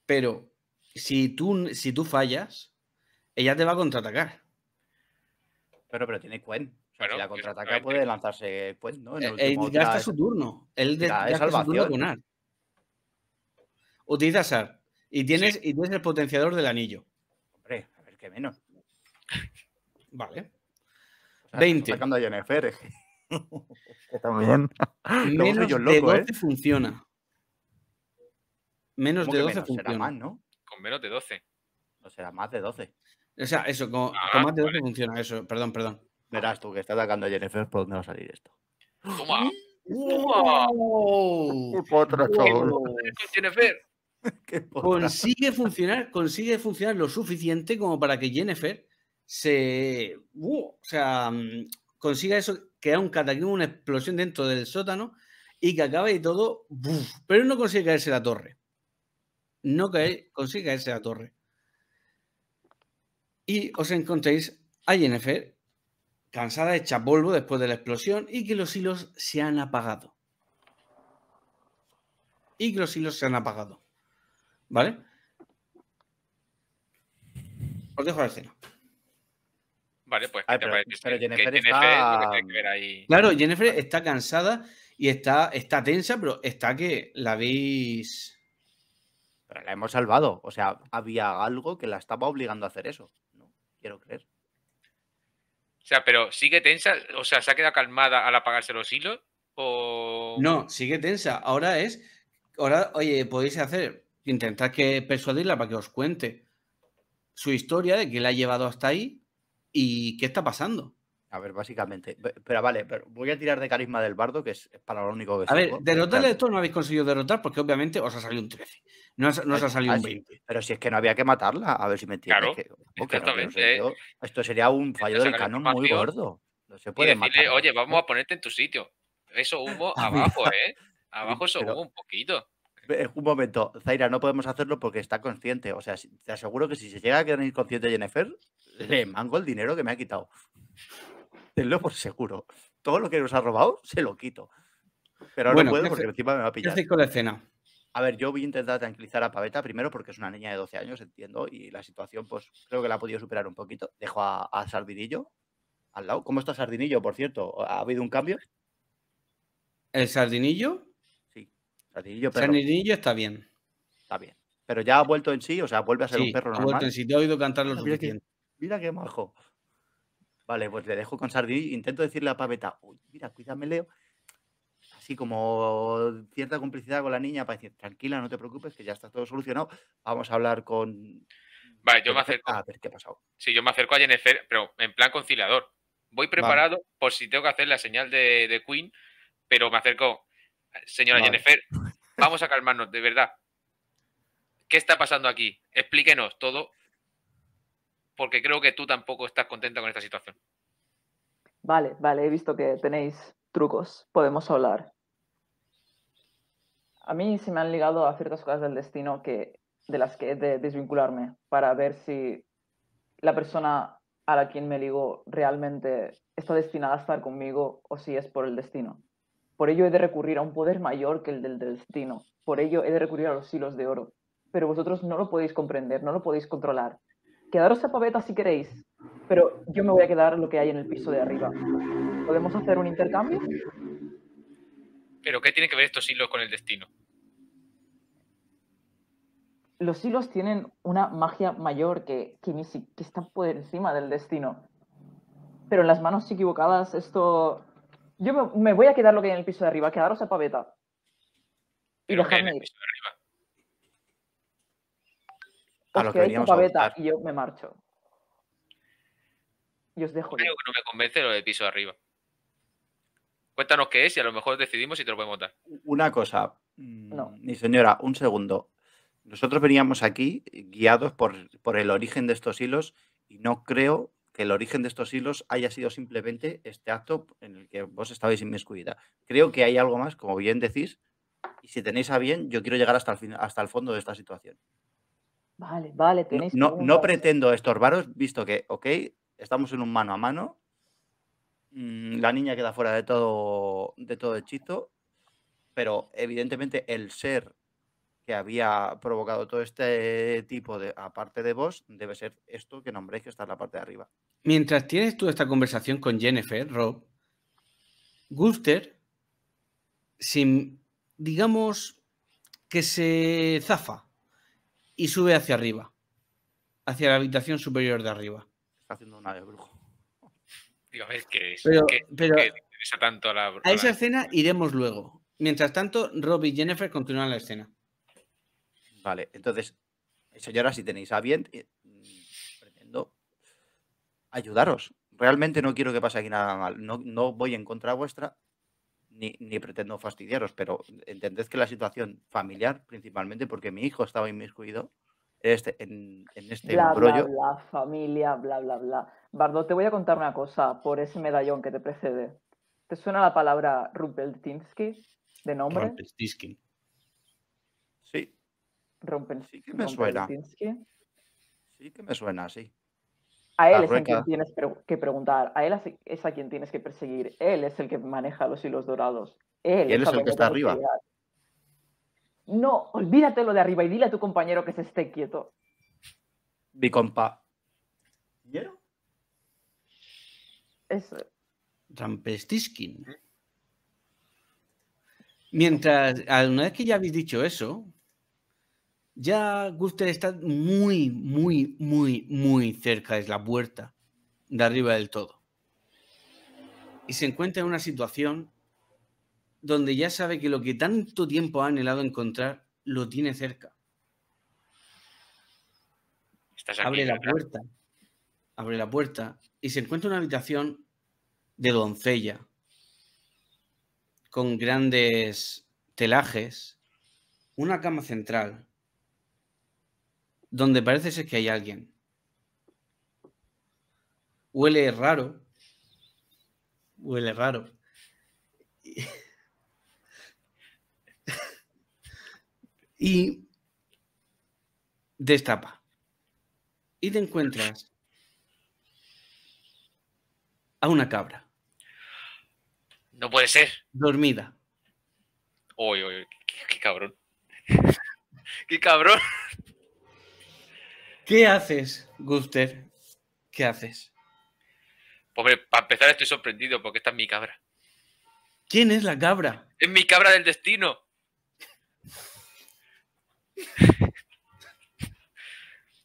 pero si tú, si tú fallas, ella te va a contraatacar. Pero, pero tiene Quen. si la contraataca puede lanzarse Quen, ¿no? En él eh, eh, su turno. Él de su turno Utiliza Sar. Y tienes, y tienes el potenciador del anillo. Hombre, a ver qué menos. Vale. 20. 20. Sacando a Está bien. Menos loco, de 12 ¿eh? funciona. Menos de 12 funciona. más, ¿no? Con menos de 12. O será más de 12. O sea, eso, con, ah, más de 12 funciona eso. Perdón, perdón. Verás tú que está atacando a Jennifer, ¿por dónde va a salir esto? ¡Toma! ¡Qué potra, Jennifer! Consigue funcionar, consigue funcionar lo suficiente como para que Jennifer se. o sea, mm, consiga eso, crear un cataclismo, una explosión dentro del sótano y que acabe y todo. pero no consigue caerse la torre no cae, consigue caerse la torre. Y os encontréis a Jennifer cansada, hecha polvo después de la explosión y que los hilos se han apagado. Y que los hilos se han apagado. ¿Vale? Os dejo la escena. Vale, pues. Claro, Jennifer está cansada y está, está tensa, pero está que la veis la hemos salvado. O sea, había algo que la estaba obligando a hacer eso. No quiero creer. O sea, pero sigue tensa, o sea, ¿se ha quedado calmada al apagarse los hilos? O... No, sigue tensa. Ahora es, ahora, oye, podéis hacer, intentar que persuadirla para que os cuente su historia de que la ha llevado hasta ahí y qué está pasando. A ver, básicamente. Pero vale, pero voy a tirar de carisma del bardo, que es para lo único que... A ver, derrotarle esto no habéis conseguido derrotar porque obviamente os ha salido un 13. No, no ha salido un Pero si es que no había que matarla, a ver si me entiendes. esto sería un fallo del canon muy gordo. No se puede matar. oye, vamos a ponerte en tu sitio. Eso humo abajo, ¿eh? Abajo eso humo un poquito. Eh, un momento, Zaira, no podemos hacerlo porque está consciente. O sea, te aseguro que si se llega a quedar inconsciente Jennifer, le mango el dinero que me ha quitado. Tenlo por seguro. Todo lo que nos ha robado, se lo quito. Pero no puedo porque encima me va a pillar. ¿Qué con la escena? A ver, yo voy a intentar tranquilizar a Paveta primero porque es una niña de 12 años, entiendo, y la situación, pues creo que la ha podido superar un poquito. Dejo a, Sardinillo al lado. ¿Cómo está Sardinillo, por cierto? ¿Ha habido un cambio? ¿El Sardinillo? Sí, Sardinillo, Sardinillo está bien. Está bien. Pero ya ha vuelto en sí, o sea, vuelve a ser un perro normal. Ha vuelto en sí, te oído cantar ah, mira mira qué majo. Vale, pues le dejo con Sardinillo. Intento decirle a Paveta, uy, mira, cuídame, Leo así como cierta complicidad con la niña para decir, tranquila, no te preocupes, que ya está todo solucionado, vamos a hablar con... Vale, yo me acerco... A ver qué ha pasado. Sí, yo me acerco a Jennifer, pero en plan conciliador. Voy preparado por si tengo que hacer la señal de, Queen, pero me acerco, señora Jennifer, vamos a calmarnos, de verdad. ¿Qué está pasando aquí? Explíquenos todo, porque creo que tú tampoco estás contenta con esta situación. Vale, vale, he visto que tenéis trucos, podemos hablar a mí se me han ligado a ciertas cosas del destino que, de las que he de desvincularme para ver si la persona a la quien me ligo realmente está destinada a estar conmigo o si es por el destino. Por ello he de recurrir a un poder mayor que el del destino. Por ello he de recurrir a los hilos de oro. Pero vosotros no lo podéis comprender, no lo podéis controlar. Quedaros a paveta si queréis, pero yo me voy a quedar lo que hay en el piso de arriba. ¿Podemos hacer un intercambio? ¿Pero qué tiene que ver estos hilos con el destino? los hilos tienen una magia mayor que, que, ni está por encima del destino. Pero en las manos equivocadas, esto. Yo me, voy a quedar lo que hay en el piso de arriba, quedaros a paveta. Y lo que hay en el piso de arriba. a lo que paveta y yo me marcho. Y os dejo. Creo que no me convence lo del piso de arriba. Cuéntanos qué es y a lo mejor decidimos si te lo podemos dar. Una cosa. No. Mm, mi señora, un segundo. Nosotros veníamos aquí guiados por, el origen de estos hilos y no creo que el origen de estos hilos haya sido simplemente este acto en el que vos estabais inmiscuida. Creo que hay algo más, como bien decís, y si tenéis a bien, yo quiero llegar hasta el, hasta el fondo de esta situación. Vale, vale, tenéis. No, pretendo estorbaros, visto que, ok, estamos en un mano a mano, mm, la niña queda fuera de todo, de todo hechizo, pero evidentemente el ser que había provocado todo este tipo de, aparte de vos, debe ser esto que nombréis que está en la parte de arriba. Mientras tienes tú esta conversación con Jennifer, Rob, Guster, digamos que se zafa y sube hacia arriba, hacia la habitación superior de arriba. Está haciendo una de brujo. es? Pero, tanto a esa escena iremos luego. Mientras tanto, Rob y Jennifer continúan la escena. Vale, entonces, señora, si tenéis a bien, eh, pretendo ayudaros. Realmente no quiero que pase aquí nada mal. No, no voy en contra vuestra, ni, ni, pretendo fastidiaros, pero entended que la situación familiar, principalmente porque mi hijo estaba inmiscuido este, en, este rollo embrollo. familia, bla, bla, bla. Bardo, te voy a contar una cosa por ese medallón que te precede. ¿Te suena la palabra tinsky de nombre? Rompen, sí que me suena. Sí que me suena, sí. A él es a quien tienes que preguntar, a él es a quien tienes que perseguir, él es el que maneja los hilos dorados. Él, es el que está arriba. No, olvídate lo de arriba y dile a tu compañero que se esté quieto. Mi compa. ¿Yero? Eso. Rampestiskin. Mientras, una vez que ya habéis dicho eso, ya Guster está muy, muy, muy, muy cerca, es la puerta de arriba del todo. Y se encuentra en una situación donde ya sabe que lo que tanto tiempo ha anhelado encontrar lo tiene cerca. abre la puerta, abre la puerta y se encuentra una habitación de doncella con grandes telajes, una cama central donde parece ser que hay alguien. Huele raro. Huele raro. y destapa. Y te encuentras a una cabra. No puede ser. Dormida. uy uy qué cabrón. qué cabrón. ¿Qué haces, Guster? ¿Qué haces? Pues hombre, para empezar estoy sorprendido porque esta es mi cabra. ¿Quién es la cabra? Es mi cabra del destino.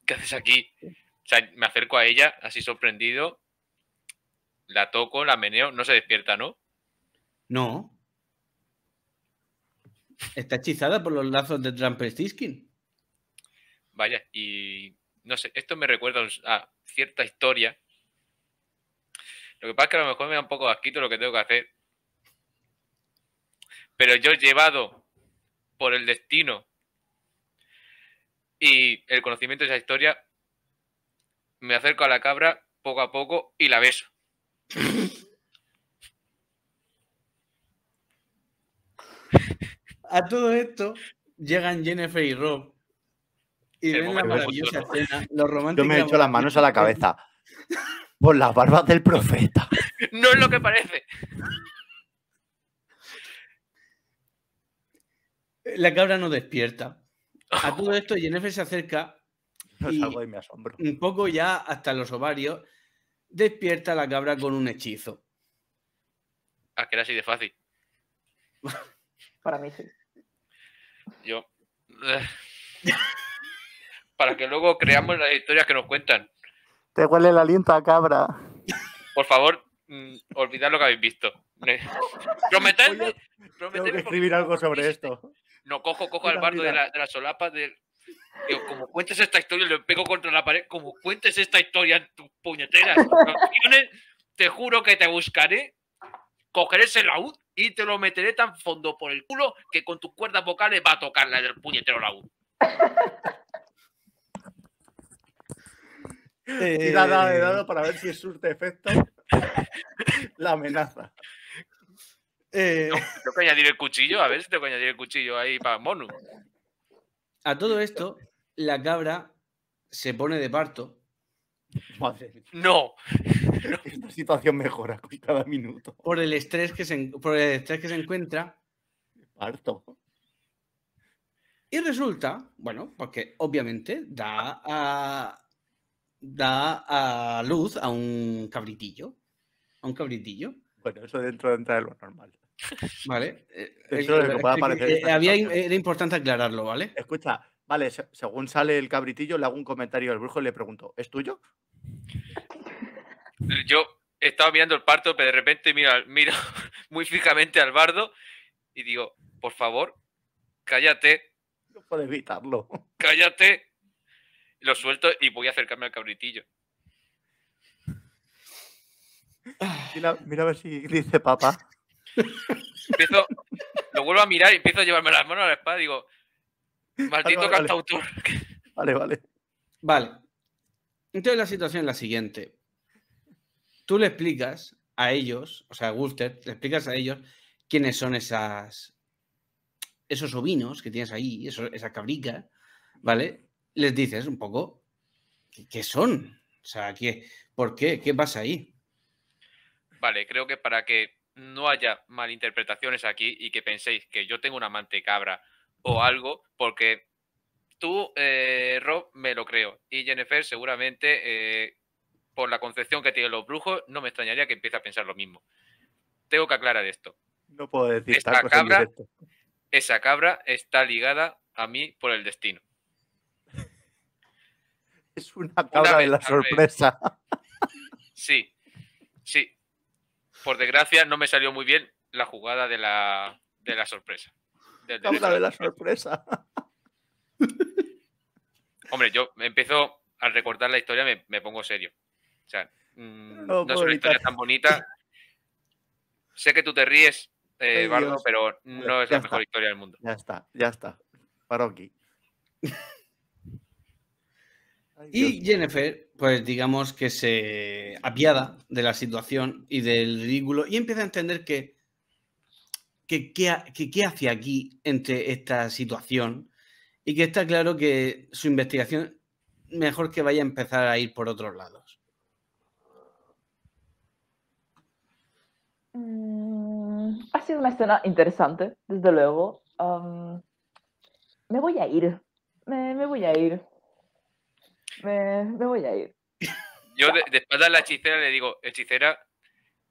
¿Qué haces aquí? O sea, me acerco a ella, así sorprendido. La toco, la meneo, no se despierta, ¿no? No. Está hechizada por los lazos de Stiskin. Vaya, y no sé, esto me recuerda a cierta historia. Lo que pasa es que a lo mejor me da un poco asquito lo que tengo que hacer. Pero yo llevado por el destino y el conocimiento de esa historia, me acerco a la cabra poco a poco y la beso. A todo esto llegan Jennifer y Rob y maravillosa escena. Los románticos. Yo me he hecho las manos a la cabeza. Por las barbas del profeta. No es lo que parece. La cabra no despierta. A todo esto, Jennifer se acerca. y asombro. Un poco ya hasta los ovarios. Despierta la cabra con un hechizo. ¿A ah, que era así de fácil. Para mí sí. Yo. para que luego creamos las historias que nos cuentan. Te huele la aliento cabra. Por favor, mm, olvidad lo que habéis visto. prometedme, que escribir algo sobre esto. No, cojo, cojo al bardo de la, solapa como cuentes esta historia, le pego contra la pared. Como cuentes esta historia en tus puñeteras te juro que te buscaré, cogeré ese laúd y te lo meteré tan fondo por el culo que con tus cuerdas vocales va a tocar la del puñetero laúd. Tira de dado eh. para ver si es surte efecto la amenaza. Eh... tengo que añadir el cuchillo, a ver si tengo que añadir el cuchillo ahí para Monu. A todo esto, la cabra se pone de parto. Madre No. Esta situación mejora con cada minuto. Por el estrés que se, por el estrés que se encuentra. Parto. Y resulta, bueno, porque pues obviamente da a, da a luz a un cabritillo. A un cabritillo. Bueno, eso dentro de lo normal. Vale. Eso eh, eh, lo que eh, era importante aclararlo, ¿vale? Escucha, vale, según sale el cabritillo, le hago un comentario al brujo y le pregunto, ¿es tuyo? Yo estaba mirando el parto, pero de repente miro, miro muy fijamente al bardo y digo, por favor, cállate. No puedo evitarlo. Cállate lo suelto y voy a acercarme al cabritillo. Mira, a ver si dice papá. lo vuelvo a mirar y empiezo a llevarme las manos a la espada y digo, maldito ah, vale, Vale. vale, vale. Entonces la situación es la siguiente. Tú le explicas a ellos, o sea, a Guster, le explicas a ellos quiénes son esas, esos ovinos que tienes ahí, esa cabrica, ¿vale? les dices un poco qué son, o sea, ¿qué, ¿por qué? ¿Qué pasa ahí? Vale, creo que para que no haya malinterpretaciones aquí y que penséis que yo tengo un amante cabra o algo, porque tú, eh, Rob, me lo creo. Y Jennifer, seguramente, eh, por la concepción que tienen los brujos, no me extrañaría que empiece a pensar lo mismo. Tengo que aclarar esto. No puedo decir esta Esa cabra está ligada a mí por el destino es una cabra de la sorpresa. Sí, sí. Por desgracia, no me salió muy bien la jugada de la, sorpresa. cabra de la sorpresa. Hombre, yo empiezo a recordar la historia, me, pongo serio. O sea, mm, no, es una historia tan bonita. Sé que tú te ríes, eh, pero no es la mejor historia del mundo. Ya está, ya está. Paroqui. Y Jennifer, pues digamos que se apiada de la situación y del ridículo y empieza a entender que qué hace aquí entre esta situación y que está claro que su investigación mejor que vaya a empezar a ir por otros lados. Mm, ha sido una escena interesante, desde luego. me voy a ir. me voy a ir me, voy a ir. Yo de, de la hechicera le digo, hechicera,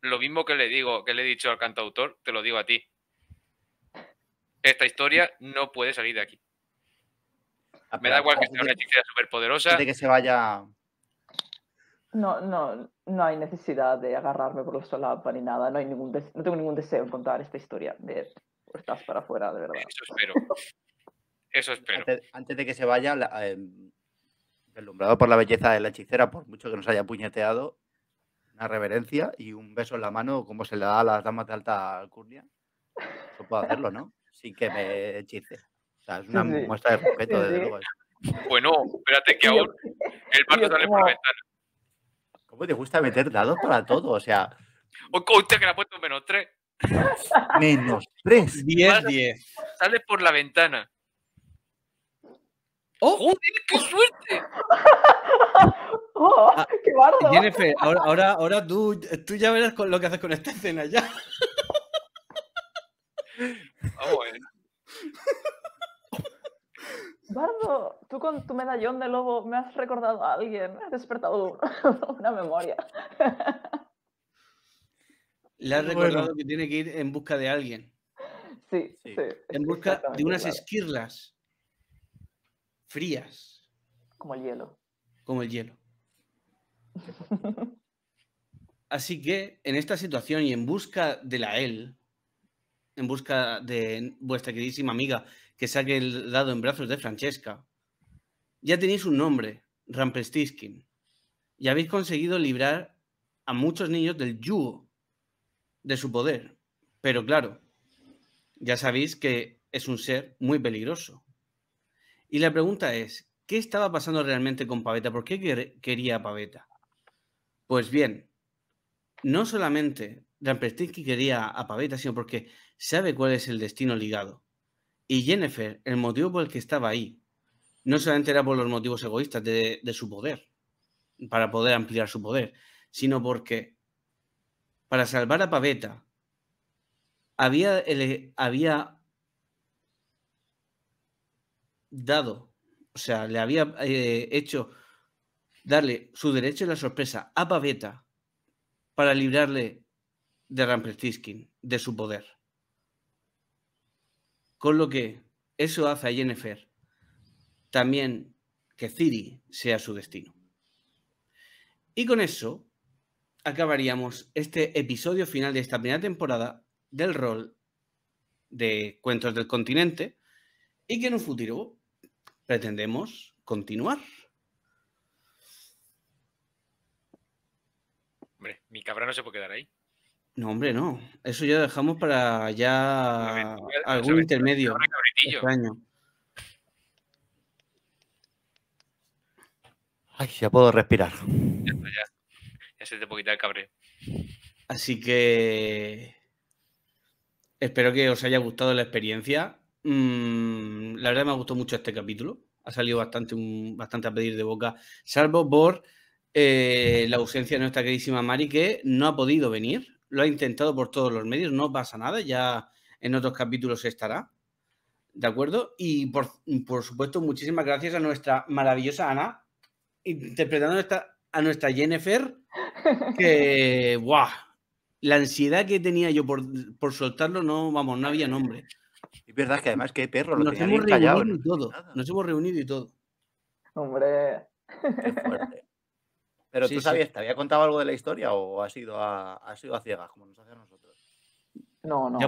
lo mismo que le digo, que le he dicho al cantautor, te lo digo a ti. Esta historia no puede salir de aquí. Ah, me da igual que sea una hechicera superpoderosa. De que se vaya. No, no, no hay necesidad de agarrarme por los solapa ni nada. No, hay ningún tengo ningún deseo en contar esta historia de estás para afuera, de verdad. Eso espero. Eso espero. Antes, de que se vaya, la, em, deslumbrado por la belleza de la hechicera, por mucho que nos haya puñeteado, una reverencia y un beso en la mano, como se le da a las damas de alta alcurnia. Eso puedo hacerlo, ¿no? Sin que me hechice. O sea, es una muestra de respeto, desde luego. Bueno, espérate que aún el barco sale por la ventana. ¿Cómo te gusta meter dados para todo? O sea. O usted que le ha puesto menos tres. Menos tres. diez, diez. Sale por la ventana. ¡Oh! qué suerte! Oh, ah, ¡Qué bardo! ahora, ahora, tú, ya verás lo que haces con esta escena ya. ¡Vamos, ah, Bardo, tú con tu medallón de lobo me has recordado a alguien, me has despertado una memoria. Le has recordado que tiene que ir en busca de alguien. sí. sí en busca de unas esquirlas frías. Como el hielo. Como el hielo. Así que en esta situación y en busca de la él, en busca de vuestra queridísima amiga que saque el dado en brazos de Francesca, ya tenéis un nombre, Rampestiskin, y habéis conseguido librar a muchos niños del yugo de su poder. Pero claro, ya sabéis que es un ser muy peligroso. Y la pregunta es, ¿qué estaba pasando realmente con Paveta? ¿Por qué quería a Paveta? Pues bien, no solamente que quería a Paveta, sino porque sabe cuál es el destino ligado. Y Jennifer, el motivo por el que estaba ahí, no solamente era por los motivos egoístas de, su poder, para poder ampliar su poder, sino porque para salvar a Paveta había, había dado, o sea, le había eh, hecho darle su derecho y la sorpresa a Paveta para librarle de Ramprestiskin, de su poder. Con lo que eso hace a Jennifer también que Ciri sea su destino. Y con eso acabaríamos este episodio final de esta primera temporada del rol de Cuentos del Continente y que en un futuro pretendemos continuar. Hombre, mi cabra no se puede quedar ahí. No, hombre, no. Eso ya lo dejamos para ya algún intermedio. Este Ay, ya puedo respirar. Ya, ya. ya se te puede quitar el cabreo. Así que espero que os haya gustado la experiencia. Mm, la verdad me ha gustado mucho este capítulo. Ha salido bastante, un, bastante a pedir de boca, salvo por eh, la ausencia de nuestra queridísima Mari, que no ha podido venir. Lo ha intentado por todos los medios, no pasa nada, ya en otros capítulos estará. ¿De acuerdo? Y por, supuesto, muchísimas gracias a nuestra maravillosa Ana, interpretando esta, a nuestra Jennifer, que, ¡guau! La ansiedad que tenía yo por, por soltarlo, no, vamos, no había nombre. Es verdad que además que perro, nos hemos nos hemos reunido y todo. Hombre. Pero tú sabías, ¿te había contado algo de la historia o ha sido a, sido ciegas, como nos hacía nosotros? No, no.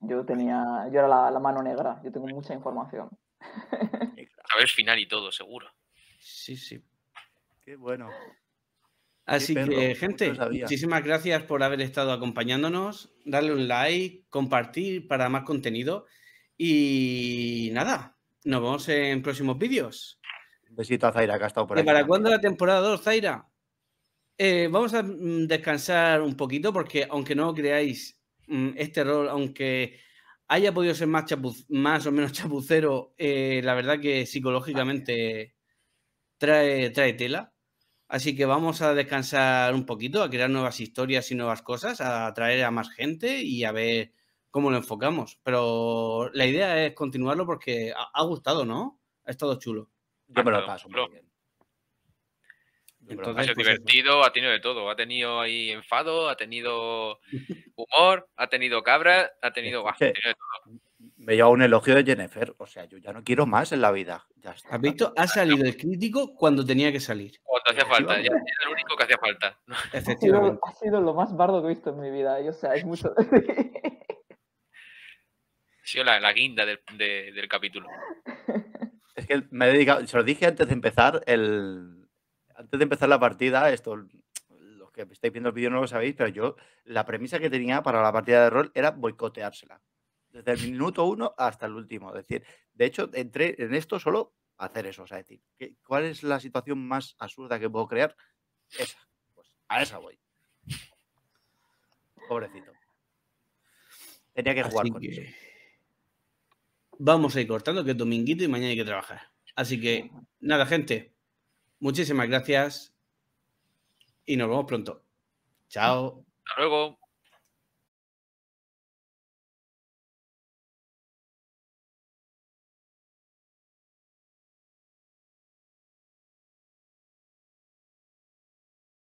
Yo tenía. Yo era la, la, mano negra, yo tengo mucha información. A ver, final y todo, seguro. Sí, sí. Qué bueno. Así que, gente, muchísimas gracias por haber estado acompañándonos. Darle un like, compartir para más contenido. Y nada, nos vemos en próximos vídeos. besito a Zaira que ha estado por ¿Y ¿Para cuándo la temporada 2, Zaira? Eh, vamos a mm, descansar un poquito porque, aunque no creáis, mm, este rol, aunque haya podido ser más, más o menos chapucero, eh, la verdad que psicológicamente trae, trae tela. Así que vamos a descansar un poquito, a crear nuevas historias y nuevas cosas, a atraer a más gente y a ver cómo lo enfocamos. Pero la idea es continuarlo porque ha, gustado, ¿no? Ha estado chulo. ha sido pues divertido, ha tenido de todo. Ha tenido ahí enfado, ha tenido humor, ha tenido cabras, ha tenido... de todo me lleva un elogio de Jennifer. O sea, yo ya no quiero más en la vida. ¿Has visto? Ha salido el crítico cuando tenía que salir. Cuando hacía falta, ya era el único que hacía falta. Ha sido, lo más bardo que he visto en mi vida. o sea, es mucho. ha sido la, guinda del, capítulo. Es que me he dedicado, se lo dije antes de empezar el. Antes de empezar la partida, esto los que estáis viendo el vídeo no lo sabéis, pero yo la premisa que tenía para la partida de rol era boicoteársela desde el minuto uno hasta el último. Es decir, de hecho, entré en esto solo a hacer eso. O decir, ¿cuál es la situación más absurda que puedo crear? Esa. Pues a esa voy. Pobrecito. Tenía que jugar con eso. Vamos a ir cortando, que es dominguito y mañana hay que trabajar. Así que, nada, gente. Muchísimas gracias. Y nos vemos pronto. Chao. Hasta luego.